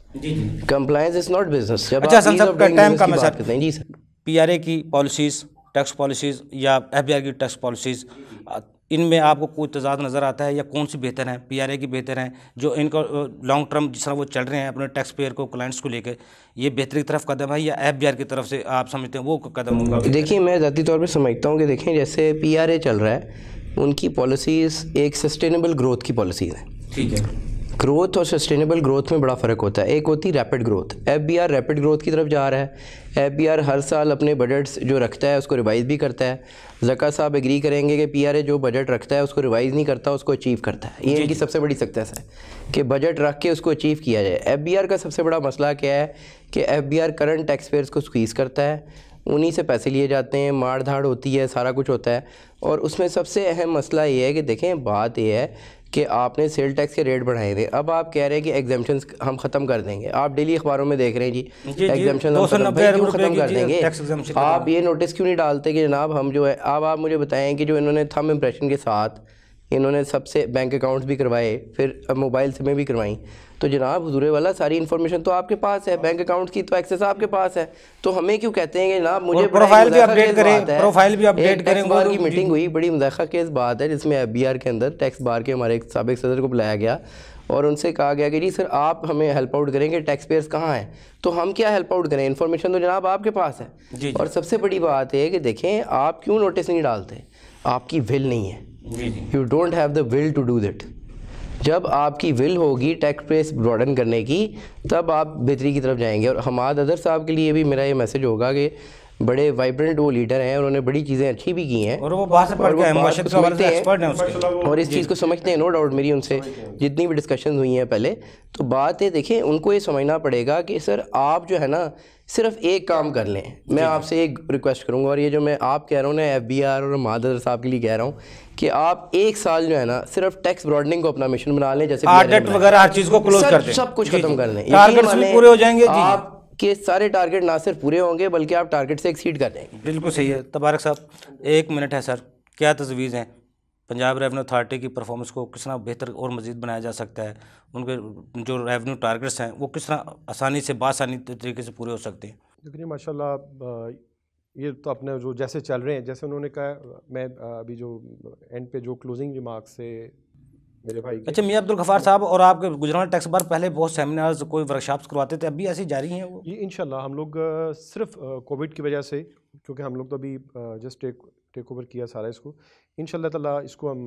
Speaker 7: compliance is not business अच्छा टाइम का जी सर
Speaker 1: पी की पॉलिसीज़ टैक्स पॉलिसीज़ या एफ की टैक्स पॉलिसीज़ इनमें आपको कोई तजाद नज़र आता है या कौन सी बेहतर है पी आर ए की बेहतर है जो इनका लॉन्ग टर्म जिस तरह वो चल रहे हैं अपने टैक्स पेयर को क्लाइंट्स को लेकर ये बेहतरी की तरफ कदम है या एफ बी आर की तरफ से आप समझते हैं वो कदम होगा देखिए
Speaker 7: मैं ज़ाती तौर पर समझता हूँ कि देखें जैसे पी आर ए चल रहा है उनकी पॉलिसीज़ एक सस्टेनेबल ग्रोथ की पॉलिसीज़ हैं ठीक है ग्रोथ और सस्टेनेबल ग्रोथ में बड़ा फ़र्क होता है एक होती है rapid growth F B R rapid growth की तरफ जा रहा है एफ बी आर हर साल अपने बजट्स जो रखता है उसको रिवाइज़ भी करता है जका साहब एग्री करेंगे कि पी आर ए जो बजट रखता है उसको रिवाइज़ नहीं करता उसको अचीव करता है ये इनकी सबसे बड़ी सक्सेस है कि बजट रख के उसको अचीव किया जाए एफ बी आर का सबसे बड़ा मसला क्या है कि F B R current tax payers को स्क्वीज़ करता है उन्हीं से पैसे लिए जाते हैं मार धाड़ होती है सारा कुछ होता है और उसमें सबसे अहम मसला ये है कि देखें बात यह है कि आपने सेल टैक्स के रेट बढ़ाए थे अब आप कह रहे हैं कि एग्जामेशन हम ख़त्म कर देंगे आप डेली अखबारों में देख रहे हैं जी एग्जामेशन हम ख़त्म कर देंगे आप ये नोटिस क्यों नहीं डालते कि जनाब हम जो है अब आप मुझे बताएं कि जो इन्होंने थम इम्प्रेशन के साथ इन्होंने सबसे बैंक अकाउंट्स भी करवाए फिर मोबाइल में भी करवाई तो जनाब हजूरे वाला सारी इन्फॉर्मेशन तो आपके पास है बैंक अकाउंट की तो एक्सेस आपके पास है तो हमें क्यों कहते हैं कि जनाब मुझे प्रोफाइल भी अपडेट करें प्रोफाइल भी अपडेट करें बार की मीटिंग हुई बड़ी मजाक केस बात है जिसमें एफ के अंदर टैक्स बार के हमारे एक सबक सदर को बुलाया गया और उनसे कहा गया कि जी सर आप हमें हेल्प आउट करेंगे टैक्स पेयर्स कहाँ हैं तो हम क्या हेल्प आउट करें इन्फॉर्मेशन तो जनाब आपके पास है और सबसे बड़ी बात है कि देखें आप क्यों नोटिस नहीं डालते आपकी विल नहीं है you don't have the will to do that जब आपकी विल होगी टैक्स पेस ब्रॉडन करने की तब आप बेहतरी की तरफ जाएंगे और हमाद अदर साहब के लिए भी मेरा ये मैसेज होगा कि बड़े वाइब्रेंट वो लीडर हैं उन्होंने बड़ी चीज़ें अच्छी भी की हैं और वो बात से पढ़ समझते
Speaker 1: हैं
Speaker 7: और इस चीज़ को समझते हैं नो डाउट मेरी उनसे जितनी भी डिस्कशन हुई हैं पहले तो बात है देखें उनको ये समझना पड़ेगा कि सर आप जो है ना सिर्फ एक काम कर लें मैं आपसे एक रिक्वेस्ट करूँगा और ये जो मैं आप कह रहा हूँ ना एफ बी आर और मादर साहब के लिए कह रहा हूँ कि आप एक साल जो है ना सिर्फ टैक्स ब्रॉडनिंग को अपना मिशन बना लें जैसे वगैरह हर चीज़ को क्लोज कर सब कुछ खत्म कर लें पूरे हो जाएंगे आप के सारे टारगेट ना सिर्फ पूरे होंगे बल्कि आप टारगेट से एक्सीड कर देंगे बिल्कुल सही है तबारक साहब एक
Speaker 1: मिनट है सर क्या तजवीज़ हैं पंजाब रेवन्यू अथॉरिटी की परफॉर्मेंस को किस तरह बेहतर और मज़ीद बनाया जा सकता है उनके जो रेवन्यू टारगेट्स हैं वो किस तरह आसानी से बासानी तरीके से पूरे हो सकते हैं
Speaker 6: देखिए माशा ये तो अपने जो जैसे चल रहे हैं जैसे उन्होंने कहा मैं अभी जो एंड पे जो क्लोजिंग रिमार्क से मेरे भाई अच्छा मियाँ अब्दुल गफ़ार साहब और आपके गुजरात टैक्स बार पहले बहुत सेमिनार्स कोई वर्कशॉप्स करवाते थे अभी ऐसे जारी हैं जी ये इन हम लोग सिर्फ कोविड की वजह से क्योंकि हम लोग तो अभी जस्ट टेक टेक ओवर किया सारा इसको इन ताला इसको हम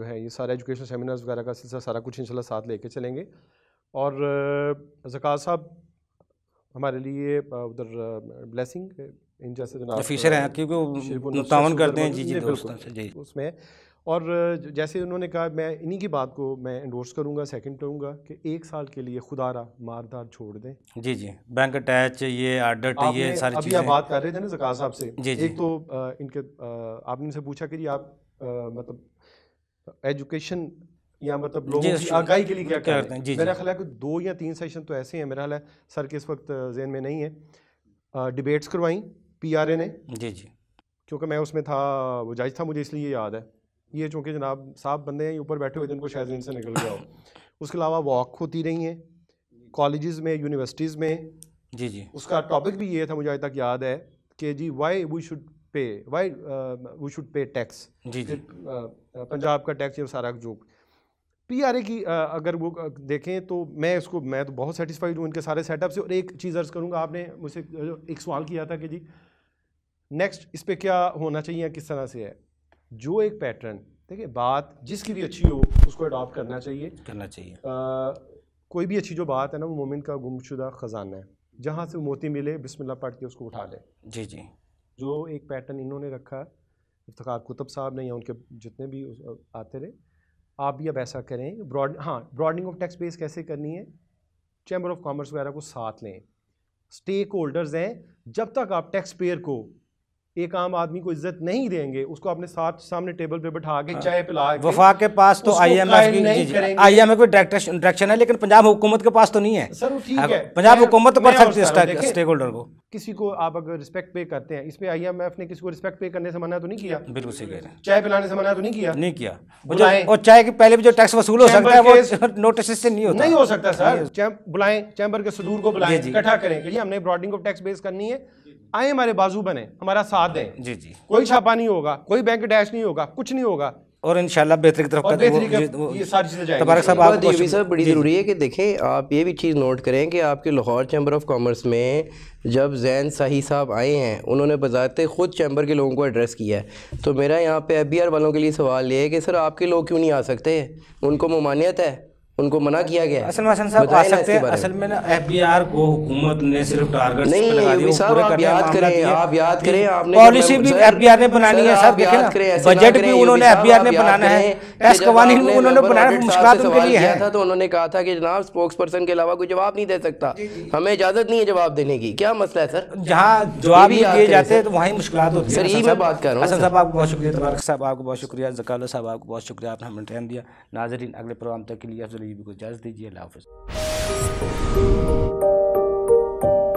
Speaker 6: जो है ये सारा एजुकेशन सेमिनार्स वगैरह का सिलसिला सारा कुछ इन साथ लेके चलेंगे और जक़ात साहब हमारे लिए उधर ब्लेसिंग इन जैसे जनाब हैं क्योंकि करते हैं जी जी जी उसमें और जैसे उन्होंने कहा मैं इन्हीं की बात को मैं इंडोर्स करूंगा सेकंड करूंगा कि एक साल के लिए खुदारा मारदार छोड़ दें
Speaker 1: जी जी बैंक अटैच ये आर्डर ये सारी अभी आप बात कर रहे थे ना जक़ा साहब से जी एक
Speaker 6: तो आ, इनके आ, आपने इनसे पूछा कि जी आप आ, मतलब एजुकेशन या मतलब लोगों की आगाही के लिए क्या करते हैं जी मेरा ख्याल है कि दो या तीन सेशन तो ऐसे हैं मेरा ख्याल है सर के इस वक्त जेन में नहीं है डिबेट्स करवाई पी आर ए ने जी जी क्योंकि मैं उसमें था वो जज था मुझे इसलिए याद है ये चूँकि जनाब साहब बंदे हैं ऊपर बैठे हुए जिनको शायद इनसे निकल गया हो उसके अलावा वॉक होती रही हैं कॉलेज़ में यूनिवर्सिटीज़ में जी जी उसका टॉपिक भी ये था मुझे आज तक याद है कि जी why we should pay why we should pay tax जी जी पंजाब uh, का टैक्स ये सारा जो पी आर ए की आ, uh, अगर वो uh, देखें तो मैं इसको मैं तो बहुत सेटिस्फाइड हूँ इनके सारे सेटअप से और एक चीज़ अर्ज़ करूँगा आपने मुझसे एक सवाल किया था कि जी नेक्स्ट इस पर क्या होना चाहिए किस तरह से है जो एक पैटर्न देखिए बात जिसकी भी अच्छी हो उसको अडॉप्ट करना चाहिए करना चाहिए आ, कोई भी अच्छी जो बात है ना वो मोमिन का गुमशुदा ख़जाना है जहाँ से मोती मिले बिस्मिल्लाह पढ़ के उसको उठा ले जी जी जो एक पैटर्न इन्होंने रखा इफ्तार कुतुब साहब ने या उनके जितने भी आते रहे आप भी अब ऐसा करें ब्रॉड हाँ ब्रॉडनिंग ऑफ टैक्स बेस कैसे करनी है चैम्बर ऑफ कॉमर्स वगैरह को साथ लें स्टेक होल्डर्स हैं जब तक आप टैक्स पेयर को एक आम आदमी को इज्जत नहीं देंगे उसको अपने साथ सामने टेबल पे बैठा के हाँ। चाय पिला के वफा के पास तो I M F I M F
Speaker 1: की डायरेक्शन है लेकिन पंजाब हुकूमत के पास तो नहीं है सर ठीक हाँ, है पंजाब हुकूमत तो कर सकती है स्टेक होल्डर को
Speaker 6: किसी को आप अगर रिस्पेक्ट पे करते हैं इसमें आई एम एफ ने किसी को रिस्पेक्ट पे करने से मना तो नहीं किया बिल्कुल सही कह रहे हैं चाय पिलाने से मना तो नहीं किया नहीं किया और
Speaker 1: चाय के पहले भी जो टैक्स वसूल हो सकता
Speaker 6: है वो नोटिस से नहीं होता नहीं हो सकता सर बुलाएं चैंबर के सदूर को बुलाएं इकट्ठा करें कि हमने ब्रॉडिंग ऑफ टैक्स बेस करनी है आए हमारे बाजू बने हमारा साथ दें जी जी कोई छापा नहीं होगा कोई बैंक डैश नहीं होगा कुछ नहीं होगा और इंशाल्लाह बेहतर की तरफ तबारक साहब आप सर बड़ी ज़रूरी
Speaker 7: है कि देखें आप ये भी चीज़ नोट करें कि आपके लाहौर चैम्बर ऑफ कॉमर्स में जब जैन साही साहब आए हैं उन्होंने बजाते ख़ुद चैम्बर के लोगों को एड्रेस किया है तो मेरा यहाँ पे एफ वालों के लिए सवाल ये है कि सर आपके लोग क्यों नहीं आ सकते उनको ममानियत है उनको मना किया गया असल में हसन साहब आ सकते हैं असल में ना
Speaker 1: एफबीआर को हुकूमत ने सिर्फ टारगेट नहीं लगा साहब आप याद करें आप याद करें आपने पॉलिसी भी एफबीआर ने बनानी है साहब देखिए
Speaker 7: ना बजट भी उन्होंने एफबीआर ने बनाना है टैक्स कवानीन भी उन्होंने बनाना मुश्किल उनके लिए है था तो उन्होंने कहा था कि जनाब स्पोक्स पर्सन के अलावा कोई जवाब नहीं दे सकता हमें इजाजत नहीं है जवाब देने की क्या मसला है सर
Speaker 1: जहाँ जवाब ही दिए जाते हैं तो वहाँ मुश्किल होती है सर यही मैं बात कर रहा हूँ हसन साहब आपको बहुत शुक्रिया तबारक साहब आपको बहुत शुक्रिया जकाल साहब आपको बहुत शुक्रिया आपने हमें टाइम दिया नाजरीन अगले प्रोग्राम तक के लिए वीडियो को इजाज़त दीजिए अल्लाह हाफ़